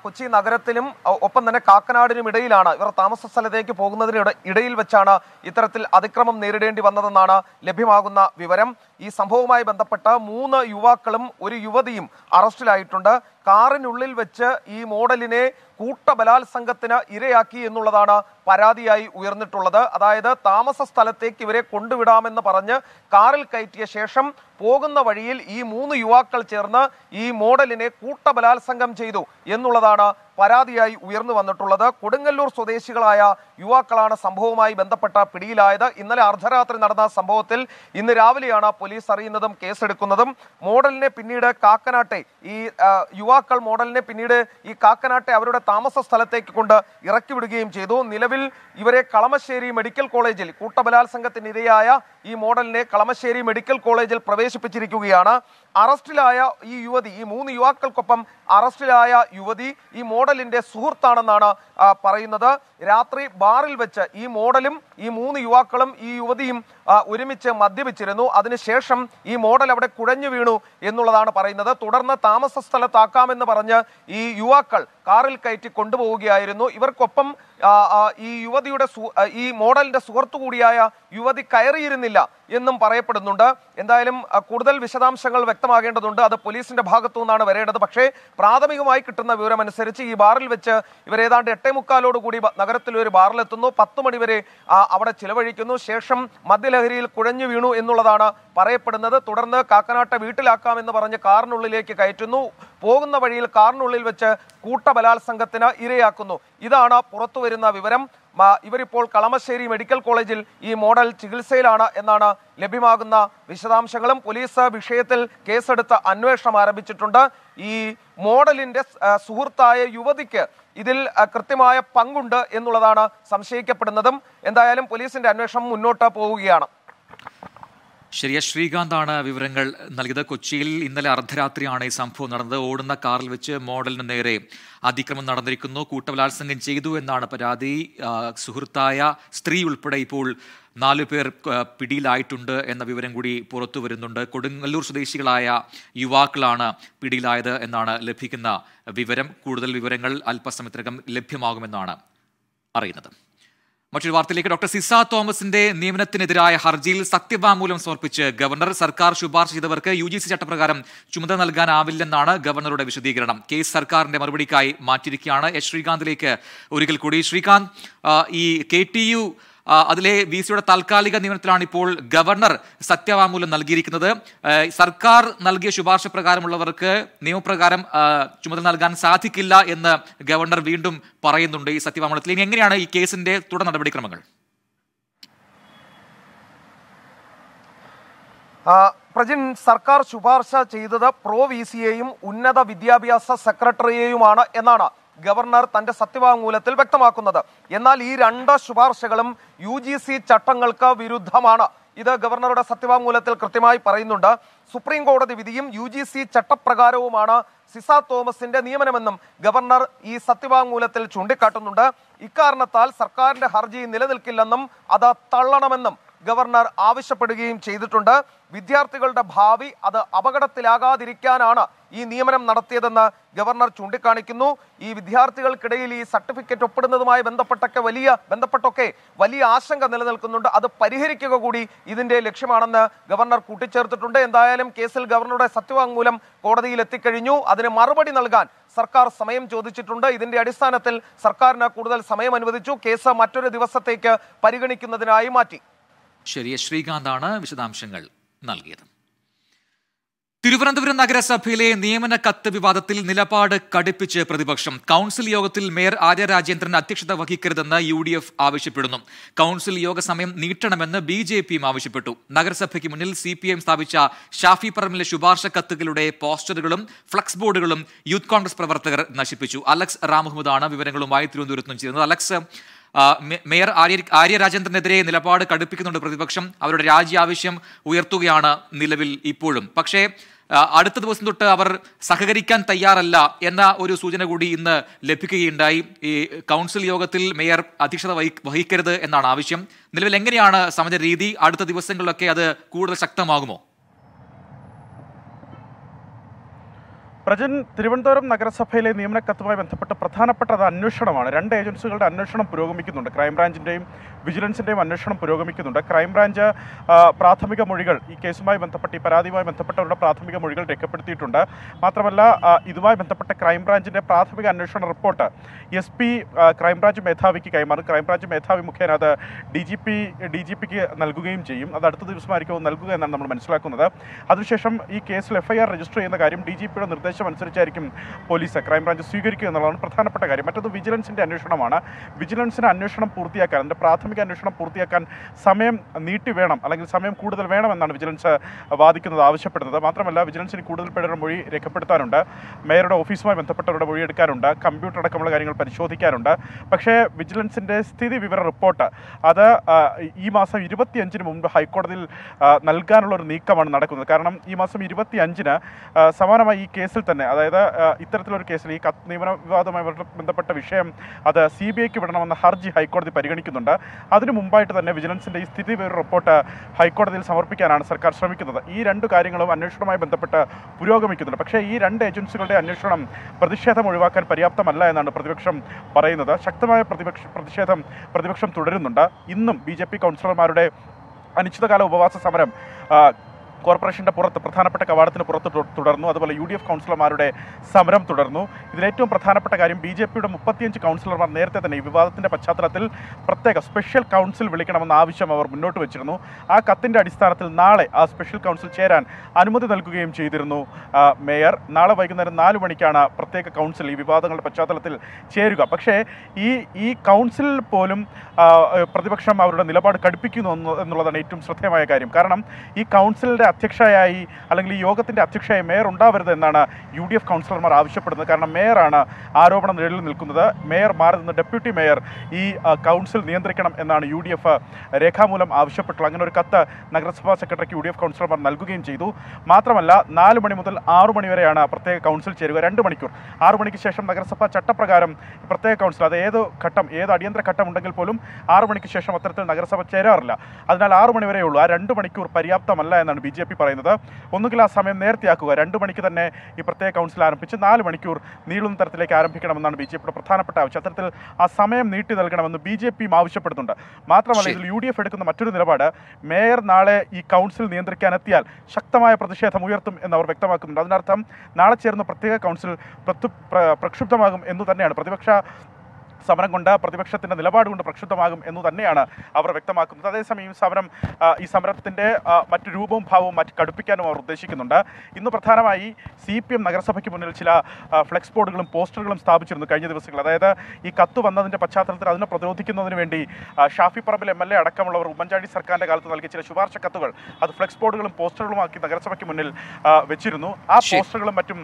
[SPEAKER 3] കൊച്ചി നഗരത്തിലും ഒപ്പം തന്നെ കാക്കനാടിനും ഇടയിലാണ് ഇവർ താമസ സ്ഥലത്തേക്ക് പോകുന്നതിന് ഇടയിൽ വെച്ചാണ് ഇത്തരത്തിൽ അതിക്രമം നേരിടേണ്ടി വന്നതെന്നാണ് ലഭ്യമാകുന്ന വിവരം ഈ സംഭവവുമായി ബന്ധപ്പെട്ട് മൂന്ന് യുവാക്കളും ഒരു യുവതിയും അറസ്റ്റിലായിട്ടുണ്ട് കാറിനുള്ളിൽ വെച്ച് ഈ മോഡലിനെ കൂട്ടബലാത്സംഗത്തിന് ഇരയാക്കി എന്നുള്ളതാണ് പരാതിയായി ഉയർന്നിട്ടുള്ളത് അതായത് താമസ സ്ഥലത്തേക്ക് ഇവരെ കൊണ്ടുവിടാമെന്ന് പറഞ്ഞ് കാറിൽ കയറ്റിയ ശേഷം പോകുന്ന വഴിയിൽ ഈ മൂന്ന് യുവാക്കൾ ചേർന്ന് ഈ മോഡലിനെ കൂട്ടബലാത്സംഗം ചെയ്തു എന്നുള്ളതാണ് പരാതിയായി ഉയർന്നു വന്നിട്ടുള്ളത് കൊടുങ്ങല്ലൂർ സ്വദേശികളായ യുവാക്കളാണ് സംഭവവുമായി ബന്ധപ്പെട്ട പിടിയിലായത് ഇന്നലെ അർദ്ധരാത്രി നടന്ന സംഭവത്തിൽ ഇന്ന് രാവിലെയാണ് പോലീസ് അറിയുന്നതും കേസെടുക്കുന്നതും മോഡലിനെ പിന്നീട് കാക്കനാട്ടെ ഈ യുവാക്കൾ മോഡലിനെ പിന്നീട് ഈ കാക്കനാട്ടെ അവരുടെ താമസ സ്ഥലത്തേക്ക് കൊണ്ട് ഇറക്കിവിടുകയും ചെയ്തു നിലവിൽ ഇവരെ കളമശ്ശേരി മെഡിക്കൽ കോളേജിൽ കൂട്ടബലാത്സംഗത്തിനിരയായ ഈ മോഡലിനെ കളമശ്ശേരി മെഡിക്കൽ കോളേജിൽ പ്രവേശിപ്പിച്ചിരിക്കുകയാണ് അറസ്റ്റിലായ ഈ യുവതി ഈ മൂന്ന് യുവാക്കൾക്കൊപ്പം അറസ്റ്റിലായ യുവതി ഈ മോഡലിന്റെ സുഹൃത്താണെന്നാണ് പറയുന്നത് രാത്രി ബാറിൽ വെച്ച് ഈ മോഡലും ഈ മൂന്ന് യുവാക്കളും ഈ യുവതിയും ഒരുമിച്ച് മദ്യപിച്ചിരുന്നു അതിനുശേഷം ഈ മോഡൽ അവിടെ കുഴഞ്ഞു വീണു എന്നുള്ളതാണ് പറയുന്നത് തുടർന്ന് താമസ സ്ഥലത്താക്കാമെന്ന് പറഞ്ഞ് ഈ യുവാക്കൾ കാറിൽ കയറ്റി കൊണ്ടുപോവുകയായിരുന്നു ഇവർക്കൊപ്പം ഈ യുവതിയുടെ ഈ മോഡലിന്റെ സുഹൃത്തു കൂടിയായ യുവതി കയറിയിരുന്നില്ല എന്നും പറയപ്പെടുന്നുണ്ട് എന്തായാലും കൂടുതൽ വിശദാംശങ്ങൾ വ്യക്തമാകേണ്ടതുണ്ട് അത് പോലീസിന്റെ ഭാഗത്തു നിന്നാണ് വരേണ്ടത് പക്ഷേ പ്രാഥമികമായി കിട്ടുന്ന വിവരമനുസരിച്ച് ഈ ബാറിൽ വെച്ച് ഇവർ ഏതാണ്ട് എട്ടേ മുക്കാലോടുകൂടി നഗരത്തിലെ ഒരു ബാറിലെത്തുന്നു പത്ത് മണിവരെ അവിടെ ചിലവഴിക്കുന്നു ശേഷം മദ്യലഹരിയിൽ കുഴഞ്ഞു വീണു എന്നുള്ളതാണ് പറയപ്പെടുന്നത് തുടർന്ന് കാക്കനാട്ട വീട്ടിലാക്കാമെന്ന് പറഞ്ഞ് കാറിനുള്ളിലേക്ക് കയറ്റുന്നു പോകുന്ന വഴിയിൽ കാറിനുള്ളിൽ വെച്ച് കൂട്ടബലാത്സംഗത്തിന് ഇരയാക്കുന്നു ഇതാണ് പുറത്തുവരുന്ന വിവരം ഇവരിപ്പോൾ കളമശ്ശേരി മെഡിക്കൽ കോളേജിൽ ഈ മോഡൽ ചികിത്സയിലാണ് എന്നാണ് ലഭ്യമാകുന്ന വിശദാംശങ്ങളും പോലീസ് വിഷയത്തിൽ കേസെടുത്ത് അന്വേഷണം ആരംഭിച്ചിട്ടുണ്ട് ഈ മോഡലിന്റെ സുഹൃത്തായ യുവതിക്ക് ഇതിൽ കൃത്യമായ പങ്കുണ്ട് എന്നുള്ളതാണ് സംശയിക്കപ്പെടുന്നതും എന്തായാലും പോലീസിന്റെ അന്വേഷണം മുന്നോട്ട് പോവുകയാണ്
[SPEAKER 1] ശരിയ ശ്രീകാന്താണ് വിവരങ്ങൾ നൽകിയത് കൊച്ചിയിൽ ഇന്നലെ അർദ്ധരാത്രിയാണ് ഈ സംഭവം നടന്നത് ഓടുന്ന കാറിൽ വെച്ച് മോഡലിന് നേരെ അതിക്രമം നടന്നിരിക്കുന്നു കൂട്ടബലാത്സംഗം ചെയ്തു എന്നാണ് പരാതി സുഹൃത്തായ സ്ത്രീ ഉൾപ്പെടെ ഇപ്പോൾ നാലു പേർ പിടിയിലായിട്ടുണ്ട് എന്ന വിവരം കൂടി പുറത്തു വരുന്നുണ്ട് കൊടുങ്ങല്ലൂർ സ്വദേശികളായ യുവാക്കളാണ് പിടിയിലായത് എന്നാണ് ലഭിക്കുന്ന വിവരം കൂടുതൽ വിവരങ്ങൾ അല്പസമയത്തിനകം ലഭ്യമാകുമെന്നാണ് അറിയുന്നത് മറ്റൊരു വാർത്തയിലേക്ക് ഡോക്ടർ സിസ തോമസിന്റെ നിയമനത്തിനെതിരായ ഹർജിയിൽ സത്യവാങ്മൂലം സമർപ്പിച്ച് ഗവർണർ സർക്കാർ ശുപാർശ ചെയ്തവർക്ക് യു ജി സി ചട്ടപ്രകാരം ചുമതല നൽകാനാവില്ലെന്നാണ് ഗവർണറുടെ വിശദീകരണം കേസ് സർക്കാരിന്റെ മറുപടിക്കായി മാറ്റിയിരിക്കുകയാണ് എസ് ശ്രീകാന്തിലേക്ക് ഒരിക്കൽ കൂടി ശ്രീകാന്ത് ഈ കെ ടി യു അതിലെ വി സിയുടെ താൽക്കാലിക നിയമനത്തിലാണ് ഇപ്പോൾ ഗവർണർ സത്യവാങ്മൂലം നൽകിയിരിക്കുന്നത് സർക്കാർ നൽകിയ ശുപാർശ പ്രകാരമുള്ളവർക്ക് നിയമപ്രകാരം ചുമതല നൽകാൻ സാധിക്കില്ല എന്ന് ഗവർണർ വീണ്ടും പറയുന്നുണ്ട് ഈ സത്യവാങ്മൂലത്തിൽ ഇനി എങ്ങനെയാണ് ഈ കേസിന്റെ തുടർ നടപടിക്രമങ്ങൾ
[SPEAKER 3] പ്രജിൻ സർക്കാർ ശുപാർശ ചെയ്തത് പ്രോ വി സിയെയും ഉന്നത വിദ്യാഭ്യാസ സെക്രട്ടറിയെയുമാണ് എന്നാണ് ഗവർണർ തന്റെ സത്യവാങ്മൂലത്തിൽ വ്യക്തമാക്കുന്നത് എന്നാൽ ഈ രണ്ട് ശുപാർശകളും യു ജി സി ചട്ടങ്ങൾക്ക് വിരുദ്ധമാണ് ഇത് ഗവർണറുടെ സത്യവാങ്മൂലത്തിൽ കൃത്യമായി പറയുന്നുണ്ട് സുപ്രീം കോടതി വിധിയും യു ജി സി ചട്ടപ്രകാരവുമാണ് സിസ തോമസിന്റെ നിയമനമെന്നും ഗവർണർ ഈ സത്യവാങ്മൂലത്തിൽ ചൂണ്ടിക്കാട്ടുന്നുണ്ട് ഇക്കാരണത്താൽ സർക്കാരിന്റെ ഹർജി നിലനിൽക്കില്ലെന്നും അത് തള്ളണമെന്നും ഗവർണർ ആവശ്യപ്പെടുകയും ചെയ്തിട്ടുണ്ട് വിദ്യാർത്ഥികളുടെ ഭാവി അത് അപകടത്തിലാകാതിരിക്കാനാണ് ഈ നിയമനം നടത്തിയതെന്ന് ഗവർണർ ചൂണ്ടിക്കാണിക്കുന്നു ഈ വിദ്യാർത്ഥികൾക്കിടയിൽ ഈ സർട്ടിഫിക്കറ്റ് ഒപ്പിടുന്നതുമായി ബന്ധപ്പെട്ടൊക്കെ വലിയ ബന്ധപ്പെട്ടൊക്കെ വലിയ ആശങ്ക നിലനിൽക്കുന്നുണ്ട് അത് പരിഹരിക്കുക കൂടി ഇതിന്റെ ലക്ഷ്യമാണെന്ന് ഗവർണർ കൂട്ടിച്ചേർത്തിട്ടുണ്ട് എന്തായാലും കേസിൽ ഗവർണറുടെ സത്യവാങ്മൂലം കോടതിയിൽ എത്തിക്കഴിഞ്ഞു അതിന് മറുപടി നൽകാൻ സർക്കാർ സമയം ചോദിച്ചിട്ടുണ്ട് ഇതിന്റെ അടിസ്ഥാനത്തിൽ സർക്കാരിന് കൂടുതൽ സമയം അനുവദിച്ചു കേസ് മറ്റൊരു ദിവസത്തേക്ക് പരിഗണിക്കുന്നതിനായി മാറ്റി
[SPEAKER 1] ശരി ശ്രീകാന്താണ് വിശദാംശങ്ങൾ നൽകിയത് തിരുവനന്തപുരം നഗരസഭയിലെ നിയമന കത്ത് വിവാദത്തിൽ നിലപാട് കടുപ്പിച്ച് പ്രതിപക്ഷം കൗൺസിൽ യോഗത്തിൽ മേയർ ആര്യ രാജേന്ദ്രൻ അധ്യക്ഷത വഹിക്കരുതെന്ന് യു ഡി എഫ് ആവശ്യപ്പെടുന്നു കൗൺസിൽ യോഗ സമയം നീട്ടണമെന്ന് ബി ജെ പിയും ആവശ്യപ്പെട്ടു നഗരസഭയ്ക്ക് മുന്നിൽ സി പി എം സ്ഥാപിച്ച ഷാഫി പറമ്പിലെ ശുപാർശ കത്തുകളുടെ പോസ്റ്ററുകളും ഫ്ലക്സ് ബോർഡുകളും യൂത്ത് കോൺഗ്രസ് പ്രവർത്തകർ നശിപ്പിച്ചു അലക്സ് റാംഹമ്മദാണ് വിവരങ്ങളുമായി തിരുവനന്തപുരത്തും ചെയ്യുന്നത് അലക്സ് മേയർ ആര്യ ആര്യരാജേന്ദ്രനെതിരെ രാജേന്ദ്രനെതിരെ നിലപാട് കടുപ്പിക്കുന്നുണ്ട് പ്രതിപക്ഷം അവരുടെ രാജി ആവശ്യം ഉയർത്തുകയാണ് നിലവിൽ ഇപ്പോഴും പക്ഷേ അടുത്ത ദിവസം തൊട്ട് അവർ സഹകരിക്കാൻ തയ്യാറല്ല എന്ന ഒരു സൂചന കൂടി ഇന്ന് ലഭിക്കുകയുണ്ടായി ഈ കൗൺസിൽ യോഗത്തിൽ മേയർ അധ്യക്ഷത വഹിക്കരുത് എന്നാണ് ആവശ്യം നിലവിൽ എങ്ങനെയാണ് സമര രീതി അടുത്ത ദിവസങ്ങളിലൊക്കെ അത് കൂടുതൽ ശക്തമാകുമോ
[SPEAKER 7] പ്രജൻ തിരുവനന്തപുരം നഗരസഭയിലെ നിയമന കത്തുമായി ബന്ധപ്പെട്ട് പ്രധാനപ്പെട്ട അന്വേഷണമാണ് രണ്ട് ഏജൻസികളുടെ അന്വേഷണം പുരോഗമിക്കുന്നുണ്ട് ക്രൈംബ്രാഞ്ചിൻ്റെയും വിജിലൻസിൻ്റെയും അന്വേഷണം പുരോഗമിക്കുന്നുണ്ട് ക്രൈംബ്രാഞ്ച് പ്രാഥമിക മൊഴികൾ ഈ കേസുമായി ബന്ധപ്പെട്ട് ഈ പരാതിയുമായി ബന്ധപ്പെട്ടവരുടെ പ്രാഥമിക മൊഴികൾ രേഖപ്പെടുത്തിയിട്ടുണ്ട് മാത്രമല്ല ഇതുമായി ബന്ധപ്പെട്ട ക്രൈംബ്രാഞ്ചിൻ്റെ പ്രാഥമിക അന്വേഷണ റിപ്പോർട്ട് എസ് പി ക്രൈംബ്രാഞ്ച് മേധാവിക്ക് കൈമാറും ക്രൈംബ്രാഞ്ച് മേധാവി മുഖേന അത് D G P D G പിക്ക് നൽകുകയും ചെയ്യും അത് അടുത്ത ദിവസമായിരിക്കും അത് നൽകുക എന്നാണ് നമ്മൾ മനസ്സിലാക്കുന്നത് അതിനുശേഷം ഈ കേസിൽ എഫ്ഐആർ രജിസ്റ്റർ ചെയ്യുന്ന കാര്യം ഡി ജി പിയുടെ നിർദ്ദേശം അനുസരിച്ചായിരിക്കും പോലീസ് ക്രൈംബ്രാഞ്ച് സ്വീകരിക്കുക എന്നുള്ളതാണ് പ്രധാനപ്പെട്ട കാര്യം മറ്റൊന്ന് വിജിലൻസിൻ്റെ അന്വേഷണമാണ് വിജിലൻസിന് അന്വേഷണം പൂർത്തിയാക്കാൻ അതിൻ്റെ പ്രാഥമിക പ്രാഥമിക അന്വേഷണം പൂർത്തിയാക്കാൻ സമയം നീട്ടി വേണം അല്ലെങ്കിൽ സമയം കൂടുതൽ വേണമെന്നാണ് വിജിലൻസ് വാദിക്കുന്നത് ആവശ്യപ്പെടുന്നത് മാത്രമല്ല വിജിലൻസിന് കൂടുതൽ പേരുടെ മൊഴി രേഖപ്പെടുത്താനുണ്ട് മേയറുടെ ഓഫീസുമായി ബന്ധപ്പെട്ടവരുടെ മൊഴി എടുക്കാനുണ്ട് കമ്പ്യൂട്ടർ അടക്കമുള്ള കാര്യങ്ങൾ പരിശോധിക്കാനുണ്ട് പക്ഷേ വിജിലൻസിൻ്റെ സ്ഥിതി വിവര റിപ്പോർട്ട് അത് ഈ മാസം ഇരുപത്തിയഞ്ചിന് മുമ്പ് ഹൈക്കോടതിയിൽ നൽകാനുള്ള ഒരു നീക്കമാണ് നടക്കുന്നത് കാരണം ഈ മാസം അഞ്ചിന് സമാനമായി ഈ കേസിൽ തന്നെ അതായത് ഇത്തരത്തിലൊരു കേസിൽ ഈ നിയമന വിവാദവുമായി ബന്ധപ്പെട്ട വിഷയം അത് സി ബി ഐക്ക് വിടണമെന്ന ഹർജി ഹൈക്കോടതി പരിഗണിക്കുന്നുണ്ട് അതിനു മുമ്പായിട്ട് തന്നെ വിജിലൻസിൻ്റെ ഈ സ്ഥിതി വിവര റിപ്പോർട്ട് ഹൈക്കോടതിയിൽ സമർപ്പിക്കാനാണ് സർക്കാർ ശ്രമിക്കുന്നത് ഈ രണ്ട് കാര്യങ്ങളും അന്വേഷണവുമായി ബന്ധപ്പെട്ട് പുരോഗമിക്കുന്നുണ്ട് പക്ഷേ ഈ രണ്ട് ഏജൻസികളുടെ അന്വേഷണം പ്രതിഷേധം ഒഴിവാക്കാൻ പര്യാപ്തമല്ല എന്നാണ് പ്രതിപക്ഷം പറയുന്നത് ശക്തമായ പ്രതിപക്ഷ പ്രതിഷേധം പ്രതിപക്ഷം തുടരുന്നുണ്ട് ഇന്നും ബി ജെ പി കൗൺസിലർമാരുടെ അനിശ്ചിതകാല ഉപവാസ സമരം കോർപ്പറേഷൻ്റെ പുറത്ത് പ്രധാനപ്പെട്ട കവാടത്തിന് പുറത്ത് തുടർന്നു അതുപോലെ യു ഡി എഫ് കൗൺസിലർമാരുടെ സമരം തുടർന്നു ഇതിലേറ്റവും പ്രധാനപ്പെട്ട കാര്യം ബി ജെ പിയുടെ മുപ്പത്തിയഞ്ച് കൗൺസിലർമാർ നേരത്തെ തന്നെ ഈ വിവാദത്തിൻ്റെ പശ്ചാത്തലത്തിൽ പ്രത്യേക സ്പെഷ്യൽ കൗൺസിൽ വിളിക്കണമെന്ന ആവശ്യം അവർ മുന്നോട്ട് വെച്ചിരുന്നു ആ കത്തിൻ്റെ അടിസ്ഥാനത്തിൽ നാളെ ആ സ്പെഷ്യൽ കൗൺസിൽ ചേരാൻ അനുമതി നൽകുകയും ചെയ്തിരുന്നു മേയർ നാളെ വൈകുന്നേരം നാല് മണിക്കാണ് പ്രത്യേക കൗൺസിൽ ഈ വിവാദങ്ങളുടെ പശ്ചാത്തലത്തിൽ ചേരുക പക്ഷേ ഈ ഈ കൗൺസിലിൽ പോലും പ്രതിപക്ഷം അവരുടെ നിലപാട് കടുപ്പിക്കുന്നു എന്നുള്ളതാണ് ഏറ്റവും ശ്രദ്ധേയമായ കാര്യം കാരണം ഈ കൗൺസിലിൻ്റെ അധ്യക്ഷയായി അല്ലെങ്കിൽ ഈ യോഗത്തിൻ്റെ അധ്യക്ഷയായി മേയർ ഉണ്ടാവരുത് എന്നാണ് യു ഡി എഫ് കൗൺസിലർമാർ ആവശ്യപ്പെടുന്നത് കാരണം മേയറാണ് ആരോപണം നിഴലിൽ നിൽക്കുന്നത് മേയർ മാറി നിന്ന് ഡെപ്യൂട്ടി മേയർ ഈ കൗൺസിൽ നിയന്ത്രിക്കണം എന്നാണ് യു ഡി എഫ് രേഖാമൂലം ആവശ്യപ്പെട്ടുള്ളത് അങ്ങനെ ഒരു കത്ത് നഗരസഭാ സെക്രട്ടറിക്ക് യു ഡി എഫ് കൗൺസിലർമാർ നൽകുകയും ചെയ്തു മാത്രമല്ല നാല് മണി മുതൽ ആറു മണി വരെയാണ് പ്രത്യേക കൗൺസിൽ ചേരുക രണ്ട് മണിക്കൂർ ആറു മണിക്ക് ശേഷം നഗരസഭാ ചട്ടപ്രകാരം പ്രത്യേക കൗൺസിൽ അത് ഏത് ഘട്ടം ഏത് അടിയന്തര ഘട്ടം ഉണ്ടെങ്കിൽ പോലും ആറു മണിക്ക് ശേഷം അത്തരത്തിൽ നഗരസഭ ചേരാറില്ല അതിനാൽ ആറു മണി ആ രണ്ട് മണിക്കൂർ പര്യാപ്തമല്ല എന്നാണ് ബി ജെ പി പറയുന്നത് ഒന്നുകിൽ ആ സമയം നേരത്തെയാക്കുക രണ്ട് മണിക്ക് തന്നെ ഈ പ്രത്യേക കൗൺസിൽ ആരംഭിച്ച് നാല് മണിക്കൂർ നീളുന്ന തരത്തിലേക്ക് ആരംഭിക്കണമെന്നാണ് ബി ജെ പിയുടെ പ്രധാനപ്പെട്ട ആവശ്യം അത്തരത്തിൽ ആ സമയം നീട്ടി നൽകണമെന്ന് ബി ജെ പിയും ആവശ്യപ്പെടുന്നുണ്ട് മാത്രമല്ല ഇതിൽ യു ഡി എഫ് എടുക്കുന്ന മറ്റൊരു നിലപാട് മേയർ നാളെ ഈ കൗൺസിൽ നിയന്ത്രിക്കാനെത്തിയാൽ ശക്തമായ പ്രതിഷേധം ഉയർത്തും എന്ന് അവർ വ്യക്തമാക്കുന്നുണ്ട് അതിനർത്ഥം നാളെ ചേർന്ന പ്രത്യേക കൗൺസിൽ പ്രക്ഷുബ്ധമാകും എന്ന് തന്നെയാണ് പ്രതിപക്ഷ സമരം കൊണ്ട് പ്രതിപക്ഷത്തിൻ്റെ നിലപാട് കൊണ്ട് പ്രക്ഷുബ്ധമാകും എന്ന് തന്നെയാണ് അവർ വ്യക്തമാക്കുന്നത് അതേസമയം സമരം ഈ സമരത്തിൻ്റെ മറ്റു രൂപവും ഭാവവും മറ്റ് കടുപ്പിക്കാനും അവർ ഉദ്ദേശിക്കുന്നുണ്ട് ഇന്ന് പ്രധാനമായി സി പി എം നഗരസഭയ്ക്ക് മുന്നിൽ ചില ഫ്ലെക്സ് ബോർഡുകളും പോസ്റ്ററുകളും സ്ഥാപിച്ചിരുന്നു കഴിഞ്ഞ ദിവസങ്ങളിൽ അതായത് ഈ കത്ത് വന്നതിൻ്റെ പശ്ചാത്തലത്തിൽ അതിനെ പ്രതിരോധിക്കുന്നതിന് വേണ്ടി ഷാഫി പറമ്പിൽ എം എൽ എ അടക്കമുള്ളവർ ഉമ്മൻചാണ്ടി സർക്കാരിൻ്റെ കാലത്ത് നൽകിയ ചില ശുപാർശ കത്തുകൾ അത് ഫ്ലെക്സ് ബോർഡുകളും പോസ്റ്ററുകളുമാക്കി നഗരസഭയ്ക്ക് മുന്നിൽ വെച്ചിരുന്നു ആ പോസ്റ്ററുകളും മറ്റും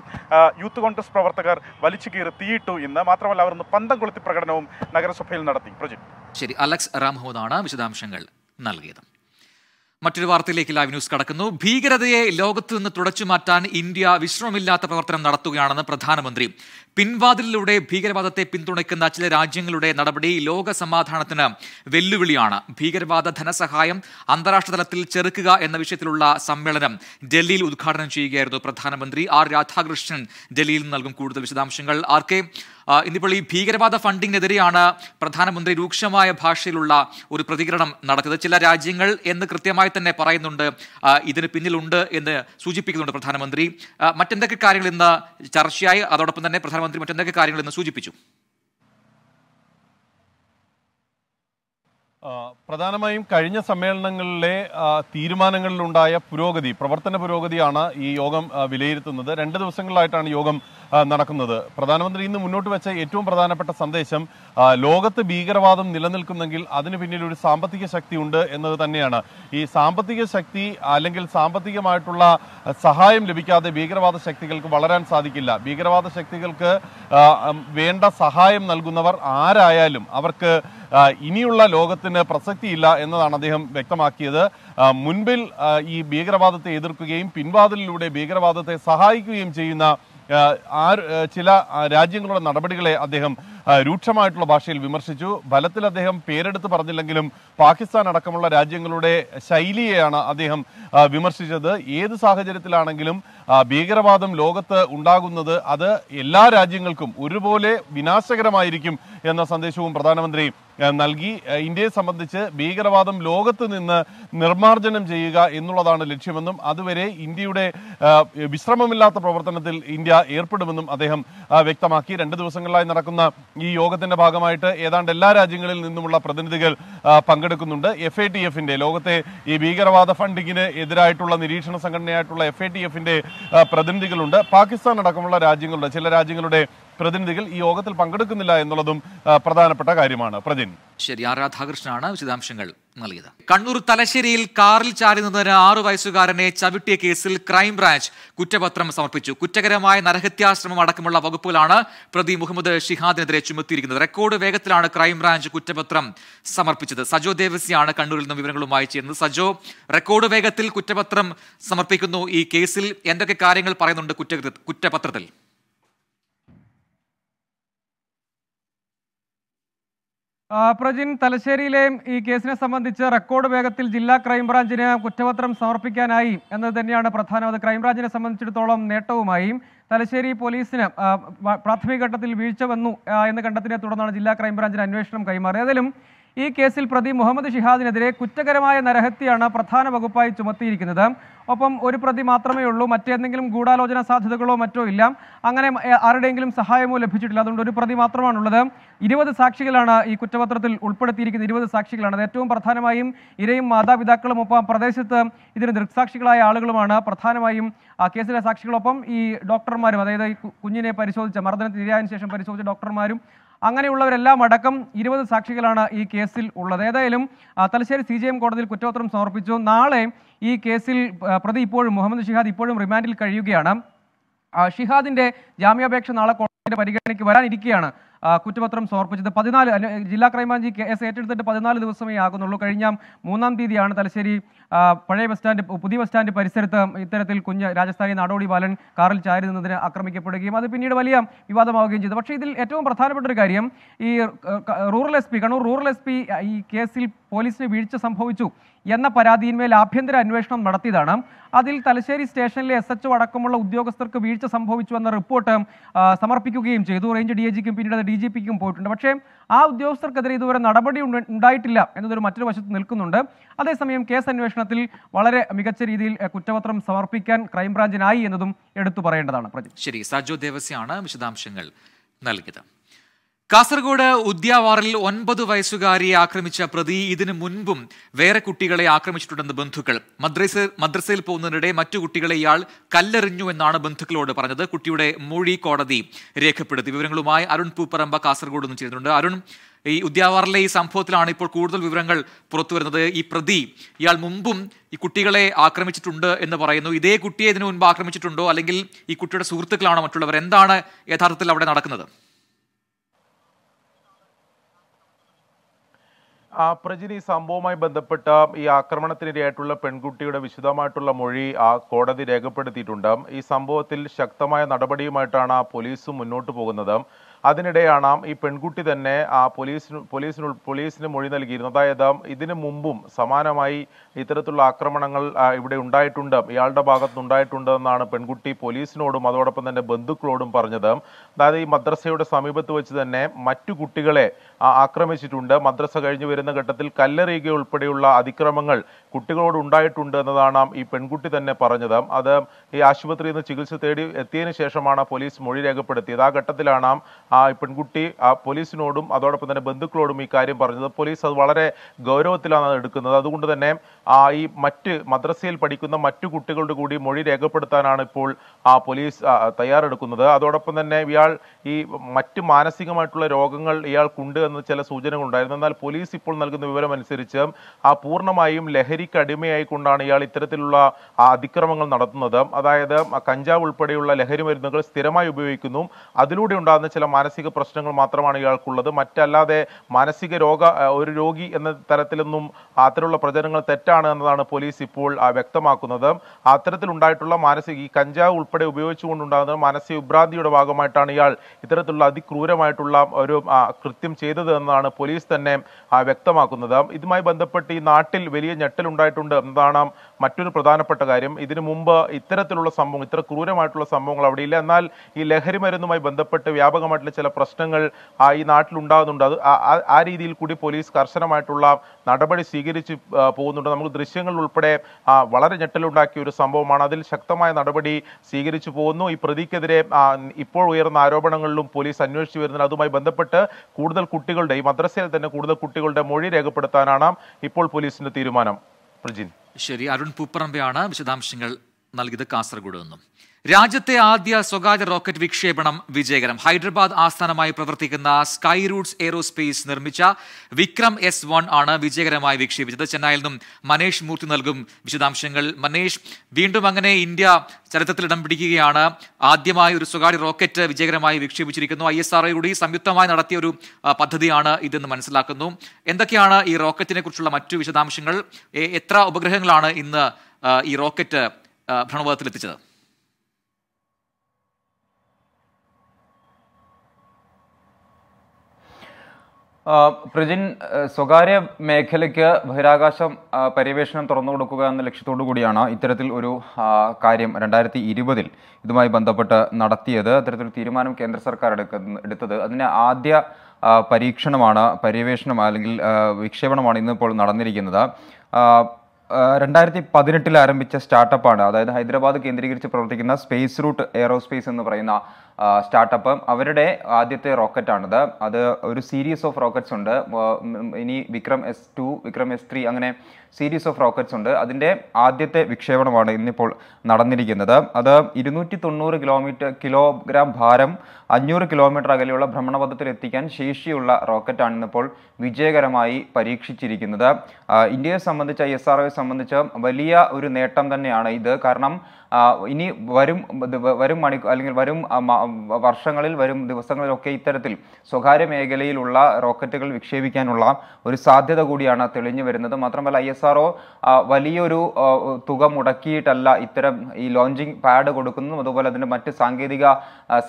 [SPEAKER 7] യൂത്ത് കോൺഗ്രസ് പ്രവർത്തകർ വലിച്ചു കീറി തീയിട്ടു ഇന്ന് മാത്രമല്ല അവർ ഇന്ന് പന്തം കൊളുത്തി പ്രകടനം പ്രകടനവും
[SPEAKER 1] നഗരസഭയിൽ നടത്തി പ്രജിത് ശരി അലക്സ് റാംഹോദാണ് വിശദാംശങ്ങൾ നൽകിയത് മറ്റൊരു വാർത്തയിലേക്ക് ലൈവ് ന്യൂസ് കടക്കുന്നു ഭീകരതയെ ലോകത്തു നിന്ന് തുടച്ചു മാറ്റാൻ ഇന്ത്യ വിശ്രമമില്ലാത്ത പ്രവർത്തനം നടത്തുകയാണെന്ന് പ്രധാനമന്ത്രി പിൻവാതിലിലൂടെ ഭീകരവാദത്തെ പിന്തുണയ്ക്കുന്ന ചില രാജ്യങ്ങളുടെ നടപടി ലോക സമാധാനത്തിന് വെല്ലുവിളിയാണ് ഭീകരവാദ ധനസഹായം അന്താരാഷ്ട്ര തലത്തിൽ ചെറുക്കുക എന്ന വിഷയത്തിലുള്ള സമ്മേളനം ഡൽഹിയിൽ ഉദ്ഘാടനം ചെയ്യുകയായിരുന്നു പ്രധാനമന്ത്രി ആർ രാധാകൃഷ്ണൻ ഡൽഹിയിൽ നൽകും കൂടുതൽ വിശദാംശങ്ങൾ ആർ കെ ഇന്നിപ്പോൾ ഈ ഭീകരവാദ ഫണ്ടിങ്ങിനെതിരെയാണ് പ്രധാനമന്ത്രി രൂക്ഷമായ ഭാഷയിലുള്ള ഒരു പ്രതികരണം നടത്തിയത് ചില രാജ്യങ്ങൾ എന്ന് കൃത്യമായി തന്നെ പറയുന്നുണ്ട് ഇതിന് പിന്നിലുണ്ട് എന്ന് സൂചിപ്പിക്കുന്നുണ്ട് പ്രധാനമന്ത്രി മറ്റെന്തൊക്കെ കാര്യങ്ങൾ ഇന്ന് ചർച്ചയായി അതോടൊപ്പം തന്നെ പ്രധാനമന്ത്രി മറ്റെന്തൊക്കെ കാര്യങ്ങൾ ഇന്ന് സൂചിപ്പിച്ചു
[SPEAKER 8] പ്രധാനമായും കഴിഞ്ഞ സമ്മേളനങ്ങളിലെ തീരുമാനങ്ങളിലുണ്ടായ പുരോഗതി പ്രവർത്തന പുരോഗതിയാണ് ഈ യോഗം വിലയിരുത്തുന്നത് രണ്ട് ദിവസങ്ങളിലായിട്ടാണ് യോഗം നടക്കുന്നത് പ്രധാനമന്ത്രി ഇന്ന് മുന്നോട്ട് വെച്ച ഏറ്റവും പ്രധാനപ്പെട്ട സന്ദേശം ലോകത്ത് ഭീകരവാദം നിലനിൽക്കുന്നെങ്കിൽ അതിന് പിന്നിൽ ഒരു സാമ്പത്തിക ശക്തി ഉണ്ട് എന്നത് തന്നെയാണ് ഈ സാമ്പത്തിക ശക്തി അല്ലെങ്കിൽ സാമ്പത്തികമായിട്ടുള്ള സഹായം ലഭിക്കാതെ ഭീകരവാദ ശക്തികൾക്ക് വളരാൻ സാധിക്കില്ല ഭീകരവാദ ശക്തികൾക്ക് വേണ്ട സഹായം നൽകുന്നവർ ആരായാലും അവർക്ക് ഇനിയുള്ള ലോകത്തിന് പ്രസക്തിയില്ല എന്നതാണ് അദ്ദേഹം വ്യക്തമാക്കിയത് മുൻപിൽ ഈ ഭീകരവാദത്തെ എതിർക്കുകയും പിൻവാതിലിലൂടെ ഭീകരവാദത്തെ സഹായിക്കുകയും ചെയ്യുന്ന ചില രാജ്യങ്ങളുടെ നടപടികളെ അദ്ദേഹം രൂക്ഷമായിട്ടുള്ള ഭാഷയിൽ വിമർശിച്ചു ഫലത്തിൽ അദ്ദേഹം പേരെടുത്ത് പറഞ്ഞില്ലെങ്കിലും പാകിസ്ഥാൻ അടക്കമുള്ള രാജ്യങ്ങളുടെ ശൈലിയെയാണ് അദ്ദേഹം വിമർശിച്ചത് ഏത് സാഹചര്യത്തിലാണെങ്കിലും ഭീകരവാദം ലോകത്ത് ഉണ്ടാകുന്നത് അത് എല്ലാ രാജ്യങ്ങൾക്കും ഒരുപോലെ വിനാശകരമായിരിക്കും എന്ന സന്ദേശവും പ്രധാനമന്ത്രി നൽകി ഇന്ത്യയെ സംബന്ധിച്ച് ഭീകരവാദം ലോകത്ത് നിന്ന് നിർമ്മാർജ്ജനം ചെയ്യുക എന്നുള്ളതാണ് ലക്ഷ്യമെന്നും അതുവരെ ഇന്ത്യയുടെ വിശ്രമമില്ലാത്ത പ്രവർത്തനത്തിൽ ഇന്ത്യ ഏർപ്പെടുമെന്നും അദ്ദേഹം വ്യക്തമാക്കി രണ്ട് ദിവസങ്ങളിലായി നടക്കുന്ന ഈ യോഗത്തിന്റെ ഭാഗമായിട്ട് ഏതാണ്ട് എല്ലാ രാജ്യങ്ങളിൽ നിന്നുമുള്ള പ്രതിനിധികൾ പങ്കെടുക്കുന്നുണ്ട് എഫ് എ ടി എഫിന്റെ ലോകത്തെ ഈ ഭീകരവാദ ഫണ്ടിങ്ങിന് എതിരായിട്ടുള്ള നിരീക്ഷണ സംഘടനയായിട്ടുള്ള എഫ് എ ടി എഫിന്റെ പ്രതിനിധികളുണ്ട് പാകിസ്ഥാൻ അടക്കമുള്ള രാജ്യങ്ങളുടെ ചില രാജ്യങ്ങളുടെ പ്രതിനിധികൾ ഈ യോഗത്തിൽ പങ്കെടുക്കുന്നില്ല എന്നുള്ളതും പ്രധാനപ്പെട്ട കാര്യമാണ് പ്രജിൻ
[SPEAKER 1] ശരി ആർ രാധാകൃഷ്ണനാണ് വിശദാംശങ്ങൾ നൽകിയത് കണ്ണൂർ തലശ്ശേരിയിൽ കാറിൽ ചാരി നിന്നതിന് ആറു വയസ്സുകാരനെ ചവിട്ടിയ കേസിൽ ക്രൈംബ്രാഞ്ച് കുറ്റപത്രം സമർപ്പിച്ചു കുറ്റകരമായ നരഹത്യാശ്രമം അടക്കമുള്ള വകുപ്പുകളാണ് പ്രതി മുഹമ്മദ് ഷിഹാദിനെതിരെ ചുമത്തിയിരിക്കുന്നത് റെക്കോർഡ് വേഗത്തിലാണ് ക്രൈംബ്രാഞ്ച് കുറ്റപത്രം സമർപ്പിച്ചത് സജോ ദേവസിയാണ് കണ്ണൂരിൽ നിന്നും വിവരങ്ങളുമായി ചേരുന്നത് സജോ റെക്കോർഡ് വേഗത്തിൽ കുറ്റപത്രം സമർപ്പിക്കുന്നു ഈ കേസിൽ എന്തൊക്കെ കാര്യങ്ങൾ പറയുന്നുണ്ട് കുറ്റകൃത്യ കുറ്റപത്രത്തിൽ
[SPEAKER 6] പ്രജിൻ തലശ്ശേരിയിലെയും ഈ കേസിനെ സംബന്ധിച്ച് റെക്കോർഡ് വേഗത്തിൽ ജില്ലാ ക്രൈംബ്രാഞ്ചിന് കുറ്റപത്രം സമർപ്പിക്കാനായി എന്നത് തന്നെയാണ് പ്രധാനം അത് ക്രൈംബ്രാഞ്ചിനെ സംബന്ധിച്ചിടത്തോളം നേട്ടവുമായി തലശ്ശേരി പോലീസിന് പ്രാഥമിക ഘട്ടത്തിൽ വീഴ്ച വന്നു എന്ന് കണ്ടെത്തിനെ തുടർന്നാണ് ജില്ലാ ക്രൈംബ്രാഞ്ചിന് അന്വേഷണം കൈമാറിയത് അതിലും ഈ കേസിൽ പ്രതി മുഹമ്മദ് ഷിഹാദിനെതിരെ കുറ്റകരമായ നരഹത്യയാണ് പ്രധാന വകുപ്പായി ചുമത്തിയിരിക്കുന്നത് ഒപ്പം ഒരു പ്രതി മാത്രമേ ഉള്ളൂ മറ്റേതെങ്കിലും ഗൂഢാലോചന സാധ്യതകളോ മറ്റോ ഇല്ല അങ്ങനെ ആരുടെയെങ്കിലും സഹായമോ ലഭിച്ചിട്ടില്ല അതുകൊണ്ട് ഒരു പ്രതി മാത്രമാണുള്ളത് ഇരുപത് സാക്ഷികളാണ് ഈ കുറ്റപത്രത്തിൽ ഉൾപ്പെടുത്തിയിരിക്കുന്ന ഇരുപത് സാക്ഷികളാണ് ഏറ്റവും പ്രധാനമായും ഇരയും മാതാപിതാക്കളും ഒപ്പം പ്രദേശത്ത് ഇതിന് ദൃക്സാക്ഷികളായ ആളുകളുമാണ് പ്രധാനമായും കേസിലെ സാക്ഷികളൊപ്പം ഈ ഡോക്ടർമാരും അതായത് കുഞ്ഞിനെ പരിശോധിച്ച മർദ്ദനത്തിന് ഇരയായതിനു ശേഷം പരിശോധിച്ച ഡോക്ടർമാരും അങ്ങനെയുള്ളവരെല്ലാം അടക്കം ഇരുപത് സാക്ഷികളാണ് ഈ കേസിൽ ഉള്ളത് ഏതായാലും തലശ്ശേരി സി ജി എം കോടതിയിൽ കുറ്റപത്രം സമർപ്പിച്ചു നാളെ ഈ കേസിൽ പ്രതി ഇപ്പോഴും മുഹമ്മദ് ഷിഹാദ് ഇപ്പോഴും റിമാൻഡിൽ കഴിയുകയാണ് ഷിഹാദിന്റെ ജാമ്യാപേക്ഷ നാളെ ഇതിന്റെ പരിഗണനയ്ക്ക് വരാനിരിക്കുകയാണ് കുറ്റപത്രം സമർപ്പിച്ചത് പതിനാല് ജില്ലാ ക്രൈംബ്രാഞ്ചി കേസ് ഏറ്റെടുത്തിട്ട് പതിനാല് ദിവസമേ ആകുന്നുള്ളൂ കഴിഞ്ഞ മൂന്നാം തീയതിയാണ് തലശ്ശേരി പഴയ ബസ് സ്റ്റാൻഡ് പുതിയ ബസ് സ്റ്റാൻഡ് പരിസരത്ത് ഇത്തരത്തിൽ കുഞ്ഞ് രാജസ്ഥാനി നാടോടി ബാലൻ കാറിൽ ചാരി നിന്നതിന് ആക്രമിക്കപ്പെടുകയും അത് പിന്നീട് വലിയ വിവാദമാവുകയും ചെയ്തു പക്ഷേ ഇതിൽ ഏറ്റവും പ്രധാനപ്പെട്ട ഒരു കാര്യം ഈ rural S P Kannur rural S P ഈ കേസിൽ പോലീസിന് വീഴ്ച സംഭവിച്ചു എന്ന പരാതിയിന്മേൽ ആഭ്യന്തര അന്വേഷണം നടത്തിയതാണ് അതിൽ തലശ്ശേരി സ്റ്റേഷനിലെ എസ് എച്ച് അടക്കമുള്ള ഉദ്യോഗസ്ഥർക്ക് വീഴ്ച സംഭവിച്ചു എന്ന റിപ്പോർട്ട് സമർപ്പിക്കുകയും ചെയ്തു റേഞ്ച് ഡി ജിക്കും പിന്നീട് ഡി ജി പിക്കും പോയിട്ടുണ്ട് പക്ഷേ ആ ഉദ്യോഗസ്ഥർക്കെതിരെ ഇതുവരെ നടപടി ഉണ്ടായിട്ടില്ല എന്നതൊരു മറ്റൊരു വശത്ത് നിൽക്കുന്നുണ്ട് അതേസമയം കേസ് അന്വേഷണത്തിൽ വളരെ മികച്ച രീതിയിൽ കുറ്റപത്രം സമർപ്പിക്കാൻ ക്രൈംബ്രാഞ്ചിനായി എന്നതും എടുത്തു പറയേണ്ടതാണ്
[SPEAKER 1] ശരി സജോ ദേവസ്യാണ് വിശദാംശങ്ങൾ നൽകിയത് കാസർഗോഡ് ഉദ്യാവാറിൽ ഒൻപത് വയസ്സുകാരിയെ ആക്രമിച്ച പ്രതി ഇതിനു മുൻപും വേറെ കുട്ടികളെ ആക്രമിച്ചിട്ടുണ്ടെന്ന് ബന്ധുക്കൾ മദ്രസ മദ്രസയിൽ പോകുന്നതിനിടെ മറ്റു കുട്ടികളെ ഇയാൾ കല്ലെറിഞ്ഞു എന്നാണ് ബന്ധുക്കളോട് പറഞ്ഞത് കുട്ടിയുടെ മൊഴി കോടതി രേഖപ്പെടുത്തി വിവരങ്ങളുമായി അരുൺ പൂപ്പറമ്പ കാസർഗോഡ് നിന്ന് ചെയ്യുന്നുണ്ട് അരുൺ ഈ ഉദ്യാവാറിലെ ഈ സംഭവത്തിലാണ് ഇപ്പോൾ കൂടുതൽ വിവരങ്ങൾ പുറത്തു വരുന്നത് ഈ പ്രതി ഇയാൾ മുമ്പും ഈ കുട്ടികളെ ആക്രമിച്ചിട്ടുണ്ട് എന്ന് പറയുന്നു ഇതേ കുട്ടിയെ ഇതിനു മുൻപ് ആക്രമിച്ചിട്ടുണ്ടോ അല്ലെങ്കിൽ ഈ കുട്ടിയുടെ സുഹൃത്തുക്കളാണോ മറ്റുള്ളവർ എന്താണ് യഥാർത്ഥത്തിൽ അവിടെ നടക്കുന്നത്
[SPEAKER 9] ആ ഈ സംഭവവുമായി ബന്ധപ്പെട്ട ഈ ആക്രമണത്തിനിരയായിട്ടുള്ള പെൺകുട്ടിയുടെ വിശദമായിട്ടുള്ള മൊഴി ആ കോടതി രേഖപ്പെടുത്തിയിട്ടുണ്ട് ഈ സംഭവത്തിൽ ശക്തമായ നടപടിയുമായിട്ടാണ് ആ പോലീസ് മുന്നോട്ട് പോകുന്നത് അതിനിടെയാണ് ഈ പെൺകുട്ടി തന്നെ ആ പോലീസിന് പോലീസിന് പോലീസിന് മൊഴി നൽകിയിരുന്നത് അതായത് ഇതിനു മുമ്പും സമാനമായി ഇത്തരത്തിലുള്ള ആക്രമണങ്ങൾ ഇവിടെ ഉണ്ടായിട്ടുണ്ട് ഇയാളുടെ ഭാഗത്ത് ഉണ്ടായിട്ടുണ്ട് എന്നാണ് പെൺകുട്ടി പോലീസിനോടും അതോടൊപ്പം തന്നെ ബന്ധുക്കളോടും പറഞ്ഞത് അതായത് ഈ മദ്രസയുടെ സമീപത്ത് വെച്ച് തന്നെ മറ്റു കുട്ടികളെ ആക്രമിച്ചിട്ടുണ്ട് മദ്രസ കഴിഞ്ഞു വരുന്ന ഘട്ടത്തിൽ കല്ലെറിയുക ഉൾപ്പെടെയുള്ള അതിക്രമങ്ങൾ കുട്ടികളോട് ഉണ്ടായിട്ടുണ്ട് എന്നതാണ് ഈ പെൺകുട്ടി തന്നെ പറഞ്ഞത് അത് ഈ ആശുപത്രിയിൽ നിന്ന് ചികിത്സ തേടി എത്തിയതിനു ശേഷമാണ് പോലീസ് മൊഴി രേഖപ്പെടുത്തിയത് ആ ഘട്ടത്തിലാണ് ആ പെൺകുട്ടി ആ പോലീസിനോടും അതോടൊപ്പം തന്നെ ബന്ധുക്കളോടും ഈ കാര്യം പറഞ്ഞത് പോലീസ് അത് വളരെ ഗൗരവത്തിലാണ് എടുക്കുന്നത് അതുകൊണ്ട് തന്നെ ആ ഈ മറ്റ് മദ്രസയിൽ പഠിക്കുന്ന മറ്റു കുട്ടികളുടെ കൂടി മൊഴി രേഖപ്പെടുത്താനാണ് ഇപ്പോൾ ആ പോലീസ് തയ്യാറെടുക്കുന്നത് അതോടൊപ്പം തന്നെ ഇയാൾ ഈ മറ്റ് മാനസികമായിട്ടുള്ള രോഗങ്ങൾ ഇയാൾക്കുണ്ട് എന്ന് ചില സൂചനകൾ ഉണ്ടായിരുന്നു എന്നാൽ പോലീസ് ഇപ്പോൾ നൽകുന്ന വിവരം അനുസരിച്ച് ആ പൂർണ്ണമായും ലഹരിക്ക് അടിമയായിക്കൊണ്ടാണ് ഇയാൾ ഇത്തരത്തിലുള്ള അതിക്രമങ്ങൾ നടത്തുന്നത് അതായത് കഞ്ചാവ് ഉൾപ്പെടെയുള്ള ലഹരി മരുന്നുകൾ സ്ഥിരമായി ഉപയോഗിക്കുന്നു അതിലൂടെ ഉണ്ടാകുന്ന ചില മാനസിക പ്രശ്നങ്ങൾ മാത്രമാണ് ഇയാൾക്കുള്ളത് മറ്റല്ലാതെ മാനസിക രോഗ ഒരു രോഗി എന്ന തരത്തിലൊന്നും അത്തരമുള്ള പ്രചരണങ്ങൾ തെറ്റാണ് എന്നതാണ് പോലീസ് ഇപ്പോൾ വ്യക്തമാക്കുന്നത് അത്തരത്തിലുണ്ടായിട്ടുള്ള മാനസിക ഈ കഞ്ചാവ് ഉൾപ്പെടെ ഉപയോഗിച്ചുകൊണ്ടുണ്ടാകുന്ന മാനസിക വിഭ്രാന്തിയുടെ ഭാഗമായിട്ടാണ് ഇയാൾ ഇത്തരത്തിലുള്ള അതിക്രൂരമായിട്ടുള്ള ഒരു കൃത്യം ചെയ്ത് ചെയ്തത് എന്നാണ് പോലീസ് തന്നെ വ്യക്തമാക്കുന്നത് ഇതുമായി ബന്ധപ്പെട്ട് ഈ നാട്ടിൽ വലിയ ഞെട്ടലുണ്ടായിട്ടുണ്ട് എന്നതാണ് മറ്റൊരു പ്രധാനപ്പെട്ട കാര്യം ഇതിനു മുമ്പ് ഇത്തരത്തിലുള്ള സംഭവം ഇത്ര ക്രൂരമായിട്ടുള്ള സംഭവങ്ങൾ അവിടെ ഇല്ല എന്നാൽ ഈ ലഹരി മരുന്നുമായി ബന്ധപ്പെട്ട് വ്യാപകമായിട്ടുള്ള ചില പ്രശ്നങ്ങൾ ഈ നാട്ടിലുണ്ടാകുന്നുണ്ട് അത് ആ രീതിയിൽ കൂടി പോലീസ് കർശനമായിട്ടുള്ള നടപടി സ്വീകരിച്ച് പോകുന്നുണ്ട് നമുക്ക് ദൃശ്യങ്ങൾ ഉൾപ്പെടെ വളരെ ഞെട്ടലുണ്ടാക്കിയ ഒരു സംഭവമാണ് അതിൽ ശക്തമായ നടപടി സ്വീകരിച്ചു പോകുന്നു ഈ പ്രതിക്കെതിരെ ഇപ്പോൾ ഉയർന്ന ആരോപണങ്ങളിലും പോലീസ് അന്വേഷിച്ചു വരുന്നത് അതുമായി ബന്ധപ്പെട്ട് കൂടുതൽ കുട്ടി കുട്ടികളുടെ ഈ മദ്രസയിൽ
[SPEAKER 1] തന്നെ കൂടുതൽ കുട്ടികളുടെ മൊഴി രേഖപ്പെടുത്താനാണ്
[SPEAKER 9] ഇപ്പോൾ പോലീസിന്റെ
[SPEAKER 1] തീരുമാനം പ്രജിൻ ശരി അരുൺ പൂപ്പറമ്പയാണ് വിശദാംശങ്ങൾ നൽകിയത് കാസർഗോഡ് നിന്നും രാജ്യത്തെ ആദ്യ സ്വകാര്യ റോക്കറ്റ് വിക്ഷേപണം വിജയകരം ഹൈദരാബാദ് ആസ്ഥാനമായി പ്രവർത്തിക്കുന്ന സ്കൈ റൂട്ട്സ് എയ്റോസ്പേസ് നിർമ്മിച്ച വിക്രം എസ് വൺ ആണ് വിജയകരമായി വിക്ഷേപിച്ചത് ചെന്നൈയിൽ നിന്നും മനേഷ് മൂർത്തി നൽകും വിശദാംശങ്ങൾ മനേഷ് വീണ്ടും അങ്ങനെ ഇന്ത്യ ചരിത്രത്തിൽ ഇടം പിടിക്കുകയാണ് ആദ്യമായി ഒരു സ്വകാര്യ റോക്കറ്റ് വിജയകരമായി വിക്ഷേപിച്ചിരിക്കുന്നു ഐ എസ് ആർഒ കൂടി സംയുക്തമായി നടത്തിയ ഒരു പദ്ധതിയാണ് ഇതെന്ന് മനസ്സിലാക്കുന്നു എന്തൊക്കെയാണ് ഈ റോക്കറ്റിനെ കുറിച്ചുള്ള മറ്റു വിശദാംശങ്ങൾ എത്ര ഉപഗ്രഹങ്ങളാണ് ഇന്ന് ഈ റോക്കറ്റ് ഭ്രണപഥത്തിലെത്തിച്ചത്
[SPEAKER 10] പ്രജിൻ സ്വകാര്യ മേഖലയ്ക്ക് ബഹിരാകാശം പര്യവേഷണം തുറന്നു കൊടുക്കുക എന്ന ലക്ഷ്യത്തോടു കൂടിയാണ് ഇത്തരത്തിൽ ഒരു കാര്യം രണ്ടായിരത്തി ഇരുപതിൽ ഇതുമായി ബന്ധപ്പെട്ട് നടത്തിയത് അത്തരത്തിൽ തീരുമാനം കേന്ദ്ര സർക്കാർ എടുക്ക എടുത്തത് അതിന് ആദ്യ പരീക്ഷണമാണ് പര്യവേഷണം അല്ലെങ്കിൽ വിക്ഷേപണമാണ് ഇന്നിപ്പോൾ നടന്നിരിക്കുന്നത് രണ്ടായിരത്തി പതിനെട്ടിൽ ആരംഭിച്ച സ്റ്റാർട്ടപ്പാണ് അതായത് ഹൈദരാബാദ് കേന്ദ്രീകരിച്ച് പ്രവർത്തിക്കുന്ന സ്പേസ് റൂട്ട് എയറോസ്പേസ് എന്ന് പറയുന്ന സ്റ്റാർട്ടപ്പ് അവരുടെ ആദ്യത്തെ റോക്കറ്റാണിത് അത് ഒരു സീരീസ് ഓഫ് റോക്കറ്റ്സ് ഉണ്ട് ഇനി Vikram S two Vikram S three അങ്ങനെ സീരീസ് ഓഫ് റോക്കറ്റ്സ് ഉണ്ട് അതിൻ്റെ ആദ്യത്തെ വിക്ഷേപണമാണ് ഇന്നിപ്പോൾ നടന്നിരിക്കുന്നത് അത് ഇരുന്നൂറ്റി തൊണ്ണൂറ് കിലോമീറ്റർ കിലോഗ്രാം ഭാരം അഞ്ഞൂറ് കിലോമീറ്റർ അകലെയുള്ള ഭ്രമണപഥത്തിൽ എത്തിക്കാൻ ശേഷിയുള്ള റോക്കറ്റാണ് ഇന്നിപ്പോൾ വിജയകരമായി പരീക്ഷിച്ചിരിക്കുന്നത് ഇന്ത്യയെ സംബന്ധിച്ച് ഐ എസ് ആർ ഒയെ സംബന്ധിച്ച് വലിയ ഒരു നേട്ടം തന്നെയാണ് ഇത് കാരണം ഇനി വരും വരും മണി അല്ലെങ്കിൽ വരും വർഷങ്ങളിൽ വരും ദിവസങ്ങളിലൊക്കെ ഇത്തരത്തിൽ സ്വകാര്യ മേഖലയിലുള്ള റോക്കറ്റുകൾ വിക്ഷേപിക്കാനുള്ള ഒരു സാധ്യത കൂടിയാണ് തെളിഞ്ഞു വരുന്നത് മാത്രമല്ല ഐ എസ് ആർ വലിയൊരു തുക മുടക്കിയിട്ടല്ല ഇത്തരം ഈ ലോഞ്ചിങ് പാഡ് കൊടുക്കുന്നതും അതുപോലെ അതിന് മറ്റ് സാങ്കേതിക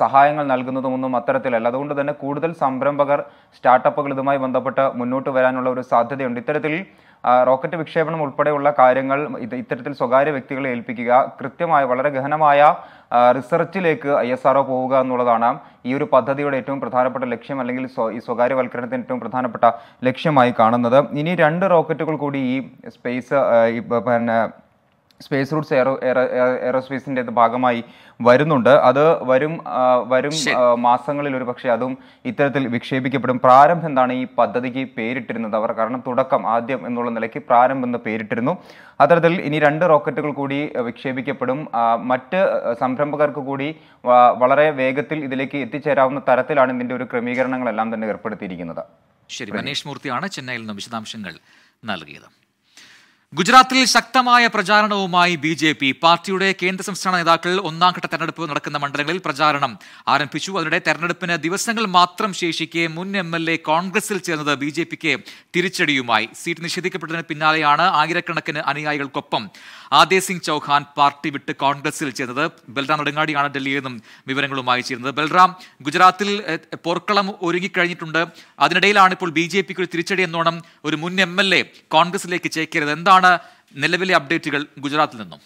[SPEAKER 10] സഹായങ്ങൾ നൽകുന്നതുമൊന്നും അത്തരത്തിലല്ല അതുകൊണ്ട് തന്നെ കൂടുതൽ സംരംഭകർ സ്റ്റാർട്ടപ്പുകൾ ഇതുമായി ബന്ധപ്പെട്ട് മുന്നോട്ട് വരാനുള്ള ഒരു സാധ്യതയുണ്ട് ഇത്തരത്തിൽ റോക്കറ്റ് വിക്ഷേപണം ഉൾപ്പെടെയുള്ള കാര്യങ്ങൾ ഇത്തരത്തിൽ സ്വകാര്യ വ്യക്തികളെ ഏൽപ്പിക്കുക കൃത്യമായ വളരെ ഗഹനമായ റിസർച്ചിലേക്ക് ഐ എസ് ആർഒ പോവുക എന്നുള്ളതാണ് ഈ ഒരു പദ്ധതിയുടെ ഏറ്റവും പ്രധാനപ്പെട്ട ലക്ഷ്യം അല്ലെങ്കിൽ ഈ സ്വകാര്യവൽക്കരണത്തിന് ഏറ്റവും പ്രധാനപ്പെട്ട ലക്ഷ്യമായി കാണുന്നത് ഇനി രണ്ട് റോക്കറ്റുകൾ കൂടി ഈ സ്പേസ് പിന്നെ സ്പേസ് റൂട്ട്സ് എയറോ എയറോസ്പേസിൻ്റെ ഭാഗമായി വരുന്നുണ്ട് അത് വരും വരും മാസങ്ങളിൽ ഒരു പക്ഷേ അതും ഇത്തരത്തിൽ വിക്ഷേപിക്കപ്പെടും പ്രാരംഭം എന്താണ് ഈ പദ്ധതിക്ക് പേരിട്ടിരുന്നത് അവർ കാരണം തുടക്കം ആദ്യം എന്നുള്ള നിലയ്ക്ക് പ്രാരംഭം എന്ന് പേരിട്ടിരുന്നു അത്തരത്തിൽ ഇനി രണ്ട് റോക്കറ്റുകൾ കൂടി വിക്ഷേപിക്കപ്പെടും മറ്റ് സംരംഭകർക്ക് കൂടി വളരെ വേഗത്തിൽ ഇതിലേക്ക് എത്തിച്ചേരാവുന്ന തരത്തിലാണ് ഇതിൻ്റെ ഒരു ക്രമീകരണങ്ങളെല്ലാം തന്നെ ഏർപ്പെടുത്തിയിരിക്കുന്നത് ശരി
[SPEAKER 1] മനേഷ് മൂർത്തിയാണ് ചെന്നൈയിൽ നിന്ന് വിശദാംശങ്ങൾ നൽകിയത് ഗുജറാത്തിൽ ശക്തമായ പ്രചാരണവുമായി ബി ജെ പി പാർട്ടിയുടെ കേന്ദ്ര സംസ്ഥാന നേതാക്കൾ ഒന്നാംഘട്ട തെരഞ്ഞെടുപ്പ് നടക്കുന്ന മണ്ഡലങ്ങളിൽ പ്രചാരണം ആരംഭിച്ചു അതിനിടെ തെരഞ്ഞെടുപ്പിന് ദിവസങ്ങൾ മാത്രം ശേഷിക്കെ മുൻ എം എൽ എ കോൺഗ്രസിൽ ചേർന്നത് ബി ജെ പിക്ക് തിരിച്ചടിയുമായി സീറ്റ് നിഷേധിക്കപ്പെട്ടതിന് പിന്നാലെയാണ് ആയിരക്കണക്കിന് അനുയായികൾക്കൊപ്പം ആദ്യ സിംഗ് ചൗഹാൻ പാർട്ടി വിട്ട് കോൺഗ്രസിൽ ചേർന്നത് ബൽറാം നെടുങ്ങാടിയാണ് ഡൽഹിയിൽ നിന്നും വിവരങ്ങളുമായി ചേരുന്നത് ബൽറാം ഗുജറാത്തിൽ പോർക്കളം ഒരുങ്ങിക്കഴിഞ്ഞിട്ടുണ്ട് അതിനിടയിലാണ് ഇപ്പോൾ ബി ജെ പിക്ക് ഒരു തിരിച്ചടി എന്നോണം ഒരു മുൻ എം എൽ എ കോൺഗ്രസിലേക്ക് ചേക്കരുത് എന്താണ് നിലവിലെ അപ്ഡേറ്റുകൾ ഗുജറാത്തിൽ നിന്നും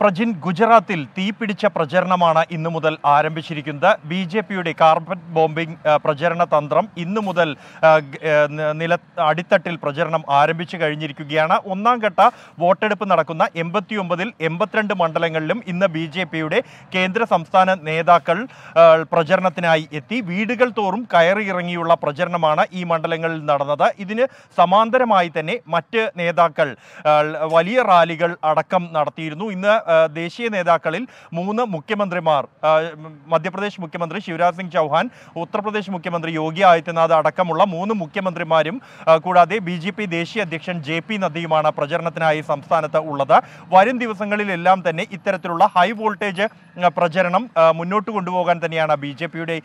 [SPEAKER 11] പ്രജിൻ ഗുജറാത്തിൽ തീപിടിച്ച പ്രചരണമാണ് ഇന്നു മുതൽ ആരംഭിച്ചിരിക്കുന്നത് ബി ജെ പിയുടെ കാർപ്പറ്റ് ബോംബിംഗ് പ്രചരണ തന്ത്രം ഇന്നു മുതൽ നില അടിത്തട്ടിൽ പ്രചരണം ആരംഭിച്ചു കഴിഞ്ഞിരിക്കുകയാണ് ഒന്നാം ഘട്ട വോട്ടെടുപ്പ് നടക്കുന്ന എൺപത്തിയൊമ്പതിൽ എൺപത്തിരണ്ട് മണ്ഡലങ്ങളിലും ഇന്ന് ബി ജെ പിയുടെ കേന്ദ്ര സംസ്ഥാന നേതാക്കൾ പ്രചരണത്തിനായി എത്തി വീടുകൾ തോറും കയറിയിറങ്ങിയുള്ള പ്രചരണമാണ് ഈ മണ്ഡലങ്ങളിൽ നടന്നത് ഇതിന് സമാന്തരമായി തന്നെ മറ്റ് നേതാക്കൾ വലിയ റാലികൾ അടക്കം നടത്തിയിരുന്നു ഇന്ന് ദേശീയ നേതാക്കളിൽ മൂന്ന് മുഖ്യമന്ത്രിമാർ മധ്യപ്രദേശ് മുഖ്യമന്ത്രി ശിവരാജ് സിംഗ് ചൗഹാൻ ഉത്തർപ്രദേശ് മുഖ്യമന്ത്രി യോഗി ആദിത്യനാഥ് അടക്കമുള്ള മൂന്ന് മുഖ്യമന്ത്രിമാരും കൂടാതെ ബി ജെ പി ദേശീയ അധ്യക്ഷൻ ജെ പി നദ്ദയുമാണ് പ്രചരണത്തിനായി സംസ്ഥാനത്ത് ഉള്ളത് വരും ദിവസങ്ങളിലെല്ലാം തന്നെ ഇത്തരത്തിലുള്ള ഹൈ വോൾട്ടേജ് പ്രചരണം മുന്നോട്ട് കൊണ്ടുപോകാൻ തന്നെയാണ് ബി ജെ പിയുടെ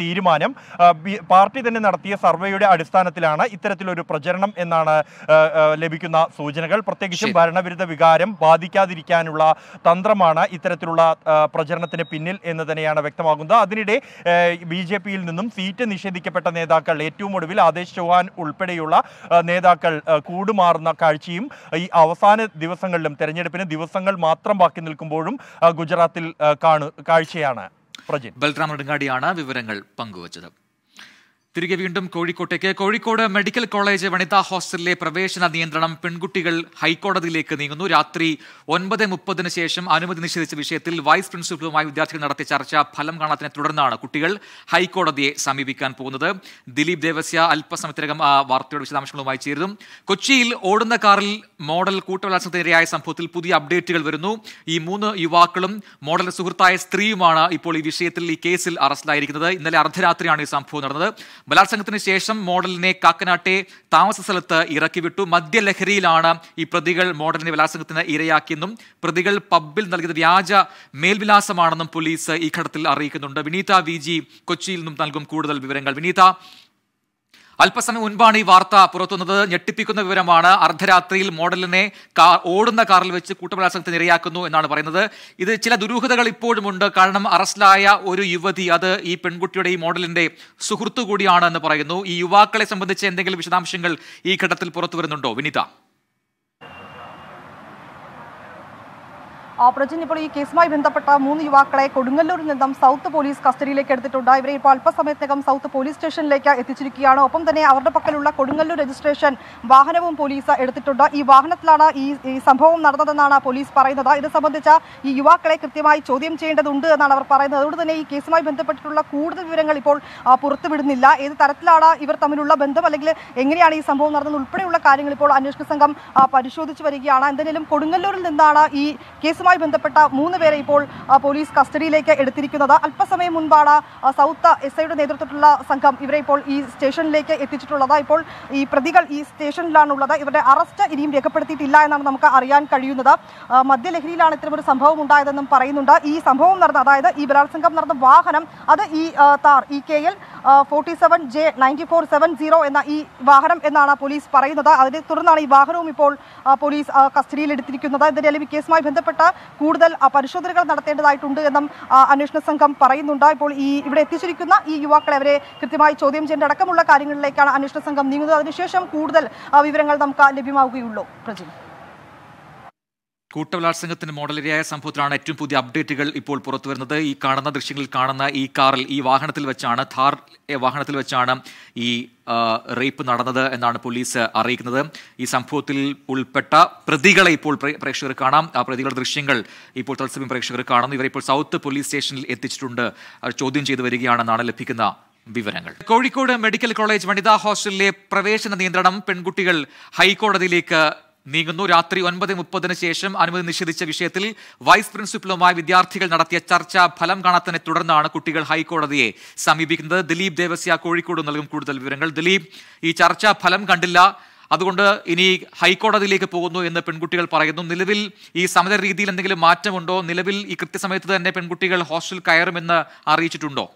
[SPEAKER 11] തീരുമാനം പാർട്ടി തന്നെ നടത്തിയ സർവേയുടെ അടിസ്ഥാനത്തിലാണ് ഇത്തരത്തിലൊരു പ്രചരണം എന്നാണ് ലഭിക്കുന്ന സൂചനകൾ പ്രത്യേകിച്ചും ഭരണവിരുദ്ധ വികാരം ബാധിക്കാതിരിക്കാനുള്ള തന്ത്രമാണ് ഇത്തരത്തിലുള്ള പ്രചരണത്തിന് പിന്നിൽ എന്ന് തന്നെയാണ് വ്യക്തമാകുന്നത് അതിനിടെ ബി ജെ പിയിൽ നിന്നും സീറ്റ് നിഷേധിക്കപ്പെട്ട നേതാക്കൾ ഏറ്റവും ഒടുവിൽ ആദേശ് ചൗഹാൻ ഉൾപ്പെടെയുള്ള നേതാക്കൾ കൂടുമാറുന്ന കാഴ്ചയും ഈ അവസാന ദിവസങ്ങളിലും തെരഞ്ഞെടുപ്പിന് ദിവസങ്ങൾ മാത്രം ബാക്കി നിൽക്കുമ്പോഴും ഗുജറാത്തിൽ കാണു കാഴ്ചയാണ്
[SPEAKER 1] പ്രജിൻ ബൽറാം നെടുങ്ങാടിയാണ് വിവരങ്ങൾ പങ്കുവച്ചത് തിരികെ വീണ്ടും കോഴിക്കോട്ടേക്ക് കോഴിക്കോട് മെഡിക്കൽ കോളേജ് വനിതാ ഹോസ്റ്റലിലെ പ്രവേശന നിയന്ത്രണം പെൺകുട്ടികൾ ഹൈക്കോടതിയിലേക്ക് നീങ്ങുന്നു രാത്രി ഒൻപത് മുപ്പതിന് ശേഷം അനുമതി നിഷേധിച്ച വിഷയത്തിൽ വൈസ് പ്രിൻസിപ്പലുമായി വിദ്യാർത്ഥികൾ നടത്തിയ ചർച്ച ഫലം കാണാത്തതിനെ തുടർന്നാണ് കുട്ടികൾ ഹൈക്കോടതിയെ സമീപിക്കാൻ പോകുന്നത് ദിലീപ് ദേവസ്യ അല്പസമയത്തിനകം വാർത്തയുടെ വിശദാംശങ്ങളുമായി ചേരുന്നു കൊച്ചിയിൽ ഓടുന്ന കാറിൽ മോഡൽ കൂട്ടബലാത്സംഗത്തിനിരയായ സംഭവത്തിൽ പുതിയ അപ്ഡേറ്റുകൾ വരുന്നു ഈ മൂന്ന് യുവാക്കളും മോഡൽ സുഹൃത്തായ സ്ത്രീയുമാണ് ഇപ്പോൾ ഈ വിഷയത്തിൽ ഈ കേസിൽ അറസ്റ്റിലായിരിക്കുന്നത് ഇന്നലെ അർദ്ധരാത്രിയാണ് ഈ സംഭവം നടന്നത് ബലാത്സംഗത്തിന് ശേഷം മോഡലിനെ കാക്കനാട്ടെ താമസ സ്ഥലത്ത് ഇറക്കിവിട്ടു മദ്യലഹരിയിലാണ് ഈ പ്രതികൾ മോഡലിനെ ബലാത്സംഗത്തിന് ഇരയാക്കിയെന്നും പ്രതികൾ പബ്ബിൽ നൽകിയത് വ്യാജ മേൽവിലാസമാണെന്നും പോലീസ് ഈ ഘട്ടത്തിൽ അറിയിക്കുന്നുണ്ട് വിനീത വി കൊച്ചിയിൽ നിന്നും നൽകും കൂടുതൽ വിവരങ്ങൾ വിനീത അല്പസമയം മുൻപാണ് ഈ വാർത്ത പുറത്തുവന്നത് ഞെട്ടിപ്പിക്കുന്ന വിവരമാണ് അർദ്ധരാത്രിയിൽ മോഡലിനെ കാർ ഓടുന്ന കാറിൽ വെച്ച് കൂട്ടബലാത്സംഗത്തിന് ഇരയാക്കുന്നു എന്നാണ് പറയുന്നത് ഇത് ചില ദുരൂഹതകൾ ഇപ്പോഴുമുണ്ട് കാരണം അറസ്റ്റിലായ ഒരു യുവതി അത് ഈ പെൺകുട്ടിയുടെ ഈ മോഡലിന്റെ സുഹൃത്തു കൂടിയാണ് എന്ന് പറയുന്നു ഈ യുവാക്കളെ സംബന്ധിച്ച് എന്തെങ്കിലും വിശദാംശങ്ങൾ ഈ ഘട്ടത്തിൽ പുറത്തു വരുന്നുണ്ടോ വിനിത
[SPEAKER 2] പ്രജിൻ ഇപ്പോൾ ഈ കേസുമായി ബന്ധപ്പെട്ട മൂന്ന് യുവാക്കളെ കൊടുങ്ങല്ലൂരിൽ നിന്നും സൗത്ത് പോലീസ് കസ്റ്റഡിയിലേക്ക് എടുത്തിട്ടുണ്ട് ഇവരെ ഇപ്പോൾ അല്പസമയത്തിനകം സൗത്ത് പോലീസ് സ്റ്റേഷനിലേക്ക് എത്തിച്ചിരിക്കുകയാണ് ഒപ്പം തന്നെ അവരുടെ പക്കലുള്ള കൊടുങ്ങല്ലൂർ രജിസ്ട്രേഷൻ വാഹനവും പോലീസ് എടുത്തിട്ടുണ്ട് ഈ വാഹനത്തിലാണ് ഈ സംഭവം നടന്നതെന്നാണ് പോലീസ് പറയുന്നത് ഇത് സംബന്ധിച്ച ഈ യുവാക്കളെ കൃത്യമായി ചോദ്യം ചെയ്യേണ്ടതുണ്ട് എന്നാണ് അവർ പറയുന്നത് അതുകൊണ്ട് തന്നെ ഈ കേസുമായി ബന്ധപ്പെട്ടിട്ടുള്ള കൂടുതൽ വിവരങ്ങൾ ഇപ്പോൾ പുറത്തുവിടുന്നില്ല ഏത് തരത്തിലാണ് ഇവർ തമ്മിലുള്ള ബന്ധം അല്ലെങ്കിൽ എങ്ങനെയാണ് ഈ സംഭവം നടന്നത് ഉൾപ്പെടെയുള്ള കാര്യങ്ങൾ ഇപ്പോൾ അന്വേഷണ സംഘം പരിശോധിച്ചു വരികയാണ് എന്തെങ്കിലും കൊടുങ്ങല്ലൂരിൽ നിന്നാണ് ഈ കേസ് കേസുമായി ബന്ധപ്പെട്ട മൂന്ന് പേരെ ഇപ്പോൾ പോലീസ് കസ്റ്റഡിയിലേക്ക് എടുത്തിരിക്കുന്നത് അല്പസമയം മുൻപാണ് സൗത്ത് എസ് ഐയുടെ നേതൃത്വത്തിലുള്ള സംഘം ഇവരെ ഇപ്പോൾ ഈ സ്റ്റേഷനിലേക്ക് എത്തിച്ചിട്ടുള്ളത് ഇപ്പോൾ ഈ പ്രതികൾ ഈ സ്റ്റേഷനിലാണുള്ളത് ഇവരുടെ അറസ്റ്റ് ഇനിയും രേഖപ്പെടുത്തിയിട്ടില്ല എന്നാണ് നമുക്ക് അറിയാൻ കഴിയുന്നത് മദ്യലഹരിയിലാണ് ഇത്തരമൊരു സംഭവം ഉണ്ടായതെന്നും പറയുന്നുണ്ട് ഈ സംഭവം നടന്ന അതായത് ഈ ബലാത്സംഗം നടന്ന വാഹനം അത് ഈ താർ ഇ K L forty seven J ninety four seven zero എന്ന ഈ വാഹനം എന്നാണ് പോലീസ് പറയുന്നത് അതിനെ തുടർന്നാണ് ഈ വാഹനവും ഇപ്പോൾ പോലീസ് കസ്റ്റഡിയിൽ എടുത്തിരിക്കുന്നത് ഇതിന്റെ അല്ലെങ്കിൽ കേസുമായി ബന്ധപ്പെട്ട കൂടുതൽ പരിശോധനകൾ നടത്തേണ്ടതായിട്ടുണ്ട് എന്നും അന്വേഷണ സംഘം പറയുന്നുണ്ട് ഇപ്പോൾ ഈ ഇവിടെ എത്തിച്ചിരിക്കുന്ന ഈ യുവാക്കളെ അവരെ കൃത്യമായി ചോദ്യം ചെയ്യേണ്ട അടക്കമുള്ള കാര്യങ്ങളിലേക്കാണ് അന്വേഷണ സംഘം നീങ്ങുന്നത് അതിനുശേഷം കൂടുതൽ വിവരങ്ങൾ നമുക്ക് ലഭ്യമാവുകയുള്ളൂ പ്രജി
[SPEAKER 1] കൂട്ടബലാത്സംഗത്തിന്റെ മോഡലിരയായ സംഭവത്തിലാണ് ഏറ്റവും പുതിയ അപ്ഡേറ്റുകൾ ഇപ്പോൾ പുറത്തു വരുന്നത് ഈ കാണുന്ന ദൃശ്യങ്ങളിൽ കാണുന്ന ഈ കാറിൽ ഈ വാഹനത്തിൽ വെച്ചാണ് ഥാർ വാഹനത്തിൽ വെച്ചാണ് ഈ റേപ്പ് നടന്നത് എന്നാണ് പോലീസ് അറിയിക്കുന്നത് ഈ സംഭവത്തിൽ ഉൾപ്പെട്ട പ്രതികളെ ഇപ്പോൾ പ്രേക്ഷകർ കാണാം ആ പ്രതികളുടെ ദൃശ്യങ്ങൾ ഇപ്പോൾ തത്സമയം പ്രേക്ഷകർ കാണുന്നു ഇവരെ ഇപ്പോൾ സൗത്ത് പോലീസ് സ്റ്റേഷനിൽ എത്തിച്ചിട്ടുണ്ട് ചോദ്യം ചെയ്തു വരികയാണെന്നാണ് ലഭിക്കുന്ന വിവരങ്ങൾ കോഴിക്കോട് മെഡിക്കൽ കോളേജ് വനിതാ ഹോസ്റ്റലിലെ പ്രവേശന നിയന്ത്രണം പെൺകുട്ടികൾ ഹൈക്കോടതിയിലേക്ക് നീങ്ങുന്നു രാത്രി ഒൻപത് മുപ്പതിന് ശേഷം അനുമതി നിഷേധിച്ച വിഷയത്തിൽ വൈസ് പ്രിൻസിപ്പലുമായി വിദ്യാർത്ഥികൾ നടത്തിയ ചർച്ച ഫലം കാണാത്തതിനെ തുടർന്നാണ് കുട്ടികൾ ഹൈക്കോടതിയെ സമീപിക്കുന്നത് ദിലീപ് ദേവസ്യ കോഴിക്കോട് നൽകും കൂടുതൽ വിവരങ്ങൾ ദിലീപ് ഈ ചർച്ച ഫലം കണ്ടില്ല അതുകൊണ്ട് ഇനി ഹൈക്കോടതിയിലേക്ക് പോകുന്നു എന്ന് പെൺകുട്ടികൾ പറയുന്നു നിലവിൽ ഈ സമര രീതിയിൽ എന്തെങ്കിലും മാറ്റമുണ്ടോ നിലവിൽ ഈ കൃത്യസമയത്ത് തന്നെ പെൺകുട്ടികൾ ഹോസ്റ്റലിൽ കയറുമെന്ന് അറിയിച്ചിട്ടുണ്ടോ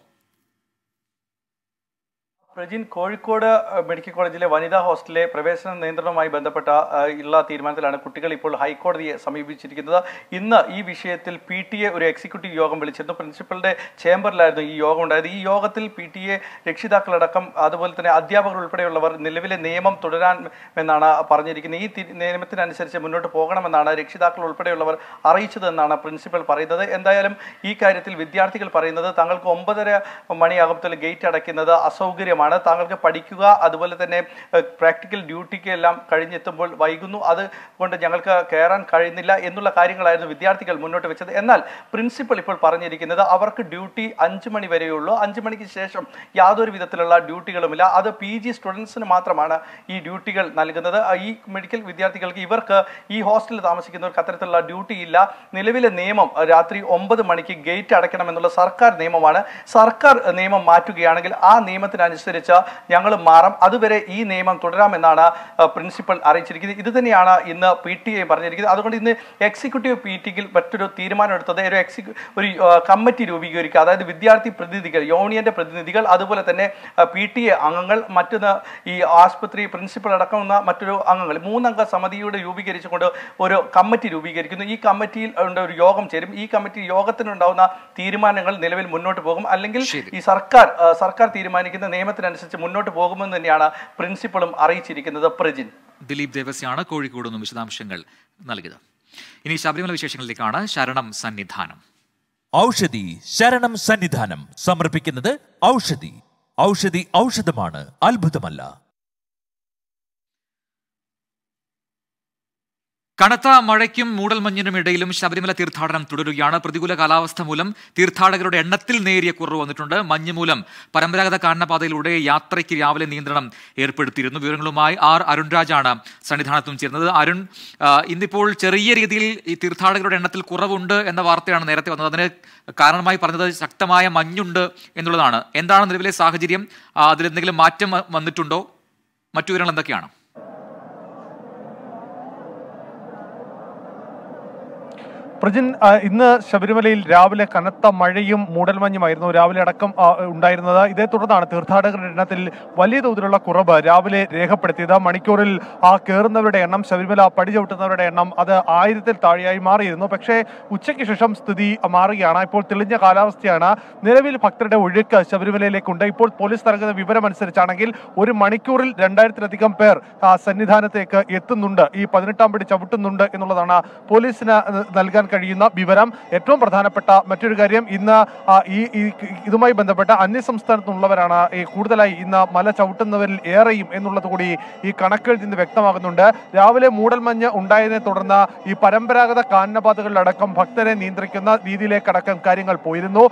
[SPEAKER 12] പ്രജിൻ കോഴിക്കോട് മെഡിക്കൽ കോളേജിലെ വനിതാ ഹോസ്റ്റലിലെ പ്രവേശന നിയന്ത്രണവുമായി ബന്ധപ്പെട്ട ഉള്ള തീരുമാനത്തിലാണ് കുട്ടികൾ ഇപ്പോൾ ഹൈക്കോടതിയെ സമീപിച്ചിരിക്കുന്നത് ഇന്ന് ഈ വിഷയത്തിൽ പി ടി എ ഒരു എക്സിക്യൂട്ടീവ് യോഗം വിളിച്ചിരുന്നു പ്രിൻസിപ്പളുടെ ചേംബറിലായിരുന്നു ഈ യോഗം ഉണ്ടായത് ഈ യോഗത്തിൽ പി ടി എ രക്ഷിതാക്കളടക്കം അതുപോലെ തന്നെ അധ്യാപകർ ഉൾപ്പെടെയുള്ളവർ നിലവിലെ നിയമം തുടരാൻ എന്നാണ് പറഞ്ഞിരിക്കുന്നത് ഈ നിയമത്തിനനുസരിച്ച് മുന്നോട്ട് പോകണമെന്നാണ് രക്ഷിതാക്കൾ ഉൾപ്പെടെയുള്ളവർ അറിയിച്ചതെന്നാണ് പ്രിൻസിപ്പൽ പറയുന്നത് എന്തായാലും ഈ കാര്യത്തിൽ വിദ്യാർത്ഥികൾ പറയുന്നത് തങ്ങൾക്ക് ഒമ്പതര മണിയാകുമ്പോൾ ഗേറ്റ് അടയ്ക്കുന്നത് അസൗകര്യമാണ് ആണ് താങ്കൾക്ക് പഠിക്കുക അതുപോലെ തന്നെ പ്രാക്ടിക്കൽ ഡ്യൂട്ടിക്ക് എല്ലാം കഴിഞ്ഞെത്തുമ്പോൾ വൈകുന്നു അത് കൊണ്ട് ഞങ്ങൾക്ക് കയറാൻ കഴിയുന്നില്ല എന്നുള്ള കാര്യങ്ങളായിരുന്നു വിദ്യാർത്ഥികൾ മുന്നോട്ട് വെച്ചത് എന്നാൽ പ്രിൻസിപ്പൾ ഇപ്പോൾ പറഞ്ഞിരിക്കുന്നത് അവർക്ക് ഡ്യൂട്ടി അഞ്ച് മണി വരെയുള്ളൂ അഞ്ച് മണിക്ക് ശേഷം യാതൊരു വിധത്തിലുള്ള ഡ്യൂട്ടികളുമില്ല അത് പി ജി സ്റ്റുഡൻസിന് മാത്രമാണ് ഈ ഡ്യൂട്ടികൾ നൽകുന്നത് ഈ മെഡിക്കൽ വിദ്യാർത്ഥികൾക്ക് ഇവർക്ക് ഈ ഹോസ്റ്റലിൽ താമസിക്കുന്നവർക്ക് അത്തരത്തിലുള്ള ഡ്യൂട്ടി ഇല്ല നിലവിലെ നിയമം രാത്രി ഒമ്പത് മണിക്ക് ഗേറ്റ് അടയ്ക്കണമെന്നുള്ള സർക്കാർ നിയമമാണ് സർക്കാർ നിയമം മാറ്റുകയാണെങ്കിൽ ആ നിയമത്തിനനുസരിച്ച് അനുസരിച്ച് ഞങ്ങൾ മാറും അതുവരെ ഈ നിയമം തുടരാമെന്നാണ് പ്രിൻസിപ്പൽ അറിയിച്ചിരിക്കുന്നത് ഇത് തന്നെയാണ് ഇന്ന് പി ടി ഐ പറഞ്ഞിരിക്കുന്നത് അതുകൊണ്ട് ഇന്ന് എക്സിക്യൂട്ടീവ് പി മറ്റൊരു തീരുമാനം എടുത്തത് ഒരു എക്സിക്യൂ ഒരു കമ്മിറ്റി രൂപീകരിക്കുക അതായത് വിദ്യാർത്ഥി പ്രതിനിധികൾ യൂണിയന്റെ പ്രതിനിധികൾ അതുപോലെ തന്നെ പി ടി എ അംഗങ്ങൾ മറ്റൊന്ന് ഈ ആശുപത്രി പ്രിൻസിപ്പൽ അടക്കമുള്ള മറ്റൊരു അംഗങ്ങൾ മൂന്നംഗ സമിതിയുടെ രൂപീകരിച്ചുകൊണ്ട് ഒരു കമ്മിറ്റി രൂപീകരിക്കുന്നു ഈ കമ്മിറ്റിയിൽ ഒരു യോഗം ചേരും ഈ കമ്മിറ്റി യോഗത്തിനുണ്ടാവുന്ന തീരുമാനങ്ങൾ നിലവിൽ മുന്നോട്ട് പോകും അല്ലെങ്കിൽ ഈ സർക്കാർ സർക്കാർ തീരുമാനിക്കുന്ന നിയമത്തിൽ തീരുമാനത്തിനനുസരിച്ച് മുന്നോട്ട് പോകുമെന്ന് തന്നെയാണ് പ്രിൻസിപ്പളും അറിയിച്ചിരിക്കുന്നത് പ്രജിൻ
[SPEAKER 1] ദിലീപ് ദേവസ്യാണ് കോഴിക്കോട് നിന്നും വിശദാംശങ്ങൾ നൽകിയത് ഇനി ശബരിമല വിശേഷങ്ങളിലേക്കാണ് ശരണം സന്നിധാനം ഔഷധി ശരണം സന്നിധാനം സമർപ്പിക്കുന്നത് ഔഷധി ഔഷധി ഔഷധമാണ് അത്ഭുതമല്ല കനത്ത മഴയ്ക്കും മൂടൽമഞ്ഞിനും ഇടയിലും ശബരിമല തീർത്ഥാടനം തുടരുകയാണ് പ്രതികൂല കാലാവസ്ഥ മൂലം തീർത്ഥാടകരുടെ എണ്ണത്തിൽ നേരിയ കുറവ് വന്നിട്ടുണ്ട് മഞ്ഞ് മൂലം പരമ്പരാഗത കാരണപാതയിലൂടെ യാത്രയ്ക്ക് രാവിലെ നിയന്ത്രണം ഏർപ്പെടുത്തിയിരുന്നു വിവരങ്ങളുമായി ആർ അരുൺരാജാണ് സന്നിധാനത്തും ചേരുന്നത് അരുൺ ഇന്നിപ്പോൾ ചെറിയ രീതിയിൽ ഈ തീർത്ഥാടകരുടെ എണ്ണത്തിൽ കുറവുണ്ട് എന്ന വാർത്തയാണ് നേരത്തെ വന്നത് അതിന് കാരണമായി പറഞ്ഞത് ശക്തമായ മഞ്ഞുണ്ട് എന്നുള്ളതാണ് എന്താണ് നിലവിലെ സാഹചര്യം അതിലെന്തെങ്കിലും മാറ്റം വന്നിട്ടുണ്ടോ മറ്റു വിവരങ്ങൾ എന്തൊക്കെയാണ്
[SPEAKER 13] പ്രജിൻ ഇന്ന് ശബരിമലയിൽ രാവിലെ കനത്ത മഴയും മൂടൽമഞ്ഞുമായിരുന്നു രാവിലെ അടക്കം ഉണ്ടായിരുന്നത് ഇതേ തുടർന്നാണ് തീർത്ഥാടകരുടെ എണ്ണത്തിൽ വലിയ തോതിലുള്ള കുറവ് രാവിലെ രേഖപ്പെടുത്തിയത് മണിക്കൂറിൽ ആ കയറുന്നവരുടെ എണ്ണം ശബരിമല പടി ചവിട്ടുന്നവരുടെ എണ്ണം അത് ആയിരത്തിൽ താഴെയായി മാറിയിരുന്നു പക്ഷേ ഉച്ചയ്ക്ക് ശേഷം സ്ഥിതി മാറുകയാണ് ഇപ്പോൾ തെളിഞ്ഞ കാലാവസ്ഥയാണ് നിലവിൽ ഭക്തരുടെ ഒഴുക്ക് ശബരിമലയിലേക്കുണ്ട് ഇപ്പോൾ പോലീസ് നൽകുന്ന വിവരം അനുസരിച്ചാണെങ്കിൽ ഒരു മണിക്കൂറിൽ രണ്ടായിരത്തിലധികം പേർ സന്നിധാനത്തേക്ക് എത്തുന്നുണ്ട് ഈ പതിനെട്ടാം പടി ചവിട്ടുന്നുണ്ട് എന്നുള്ളതാണ് പോലീസിന് നൽകാൻ കഴിയുന്ന വിവരം ഏറ്റവും പ്രധാനപ്പെട്ട മറ്റൊരു കാര്യം ഇന്ന് ഈ ഇതുമായി ബന്ധപ്പെട്ട അന്യ സംസ്ഥാനത്തുള്ളവരാണ് ഈ കൂടുതലായി ഇന്ന് മല ചവിട്ടുന്നവരിൽ ഏറെയും എന്നുള്ളത് കൂടി ഈ കണക്കിൽ നിന്ന് വ്യക്തമാകുന്നുണ്ട് രാവിലെ മൂടൽമഞ്ഞ് ഉണ്ടായതിനെ തുടർന്ന് ഈ പരമ്പരാഗത കാനനപാതകളിലടക്കം ഭക്തരെ നിയന്ത്രിക്കുന്ന രീതിയിലേക്കടക്കം കാര്യങ്ങൾ പോയിരുന്നു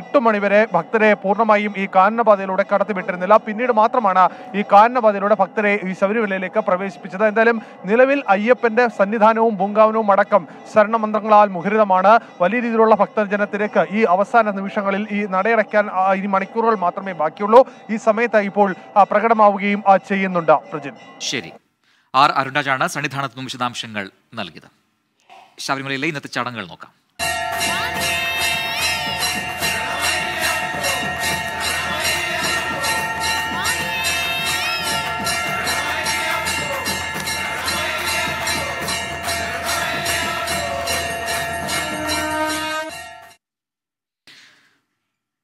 [SPEAKER 13] എട്ട് മണിവരെ ഭക്തരെ പൂർണ്ണമായും ഈ കാനനപാതയിലൂടെ കടത്തിവിട്ടിരുന്നില്ല പിന്നീട് മാത്രമാണ് ഈ കാനനപാതയിലൂടെ ഭക്തരെ ഈ ശബരിമലയിലേക്ക് പ്രവേശിപ്പിച്ചത് എന്തായാലും നിലവിൽ അയ്യപ്പന്റെ സന്നിധാനവും പൂങ്കാവനവും അടക്കം ശരണമന്ത്രങ്ങൾ ആഘോഷങ്ങളാൽ മുഹരിതമാണ് വലിയ രീതിയിലുള്ള ഭക്തജനത്തിലേക്ക് ഈ അവസാന നിമിഷങ്ങളിൽ ഈ നടയടയ്ക്കാൻ ഇനി മണിക്കൂറുകൾ മാത്രമേ ബാക്കിയുള്ളൂ ഈ സമയത്ത് ഇപ്പോൾ പ്രകടമാവുകയും ചെയ്യുന്നുണ്ട് പ്രജിൻ
[SPEAKER 1] ശരി ആർ അരുണാജാണ് സന്നിധാനത്തിനും വിശദാംശങ്ങൾ നൽകിയത് ശബരിമലയിലെ ഇന്നത്തെ ചടങ്ങുകൾ നോക്കാം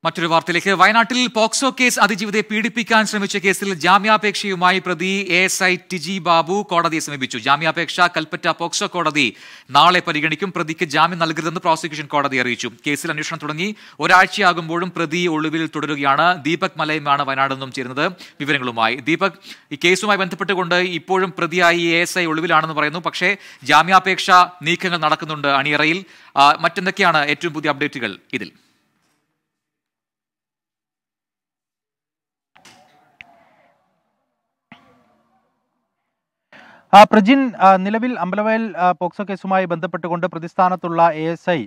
[SPEAKER 1] മറ്റൊരു വാർത്തയിലേക്ക് വയനാട്ടിൽ പോക്സോ കേസ് അതിജീവിതയെ പീഡിപ്പിക്കാൻ ശ്രമിച്ച കേസിൽ ജാമ്യാപേക്ഷയുമായി പ്രതി A S I T G Babu കോടതിയെ സമീപിച്ചു ജാമ്യാപേക്ഷ കൽപ്പറ്റ പോക്സോ കോടതി നാളെ പരിഗണിക്കും പ്രതിക്ക് ജാമ്യം നൽകരുതെന്ന് പ്രോസിക്യൂഷൻ കോടതി അറിയിച്ചു കേസിൽ അന്വേഷണം തുടങ്ങി ഒരാഴ്ചയാകുമ്പോഴും പ്രതി ഒളിവിൽ തുടരുകയാണ് ദീപക് മലയുമാണ് വയനാട് നിന്നും ചേരുന്നത് വിവരങ്ങളുമായി ദീപക് ഈ കേസുമായി ബന്ധപ്പെട്ടുകൊണ്ട് ഇപ്പോഴും പ്രതിയായി എ എസ് ഐ ഒളിവിലാണെന്ന് പറയുന്നു പക്ഷേ ജാമ്യാപേക്ഷ നീക്കങ്ങൾ നടക്കുന്നുണ്ട് അണിയറയിൽ മറ്റെന്തൊക്കെയാണ് ഏറ്റവും പുതിയ അപ്ഡേറ്റുകൾ ഇതിൽ
[SPEAKER 14] പ്രജിൻ നിലവിൽ അമ്പലവയൽ പോക്സോ കേസുമായി ബന്ധപ്പെട്ടുകൊണ്ട് പ്രതിസ്ഥാനത്തുള്ള A S I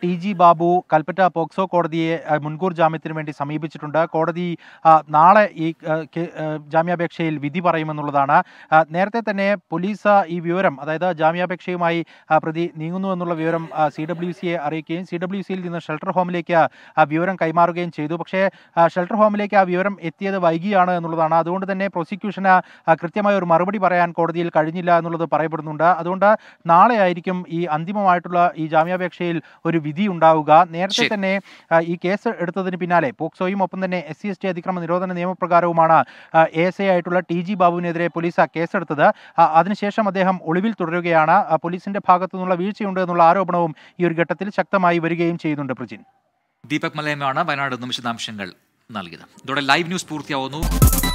[SPEAKER 14] T G Babu Kalpetta POCSO കോടതിയെ മുൻകൂർ ജാമ്യത്തിന് വേണ്ടി സമീപിച്ചിട്ടുണ്ട് കോടതി നാളെ ഈ ജാമ്യാപേക്ഷയിൽ വിധി പറയുമെന്നുള്ളതാണ് നേരത്തെ തന്നെ പോലീസ് ഈ വിവരം അതായത് ജാമ്യാപേക്ഷയുമായി പ്രതി നീങ്ങുന്നു എന്നുള്ള വിവരം സി ഡബ്ല്യു സിയെ അറിയിക്കുകയും സി ഡബ്ല്യു സിയിൽ നിന്ന് ഷെൽട്ടർ ഹോമിലേക്ക് ആ വിവരം കൈമാറുകയും ചെയ്തു പക്ഷേ ഷെൽട്ടർ ഹോമിലേക്ക് ആ വിവരം എത്തിയത് വൈകിയാണ് എന്നുള്ളതാണ് അതുകൊണ്ട് തന്നെ പ്രോസിക്യൂഷന് കൃത്യമായ ഒരു മറുപടി പറയാൻ കോടതിയിൽ കഴിഞ്ഞു കഴിഞ്ഞില്ല എന്നുള്ളത് പറയപ്പെടുന്നുണ്ട് അതുകൊണ്ട് നാളെ ആയിരിക്കും ഈ അന്തിമമായിട്ടുള്ള ഈ ജാമ്യാപേക്ഷയിൽ ഒരു വിധി ഉണ്ടാവുക നേരത്തെ തന്നെ ഈ കേസ് എടുത്തതിന് പിന്നാലെ പോക്സോയും ഒപ്പം തന്നെ എസ് സി എസ് ടി അതിക്രമ നിരോധന നിയമപ്രകാരവുമാണ് എ എസ് ഐ ആയിട്ടുള്ള ടി ജി ബാബുവിനെതിരെ പോലീസ് കേസെടുത്തത് അതിനുശേഷം അദ്ദേഹം ഒളിവിൽ തുടരുകയാണ് പോലീസിന്റെ ഭാഗത്തു നിന്നുള്ള വീഴ്ചയുണ്ട് എന്നുള്ള ആരോപണവും ഈ ഒരു ഘട്ടത്തിൽ ശക്തമായി വരികയും ചെയ്യുന്നുണ്ട് പ്രജിൻ
[SPEAKER 1] ദീപക് മലയമാണ് വയനാട് നിന്നും വിശദാംശങ്ങൾ നൽകിയത് ഇതോടെ ലൈവ് ന്യൂസ് പൂർത്തിയാവുന്നു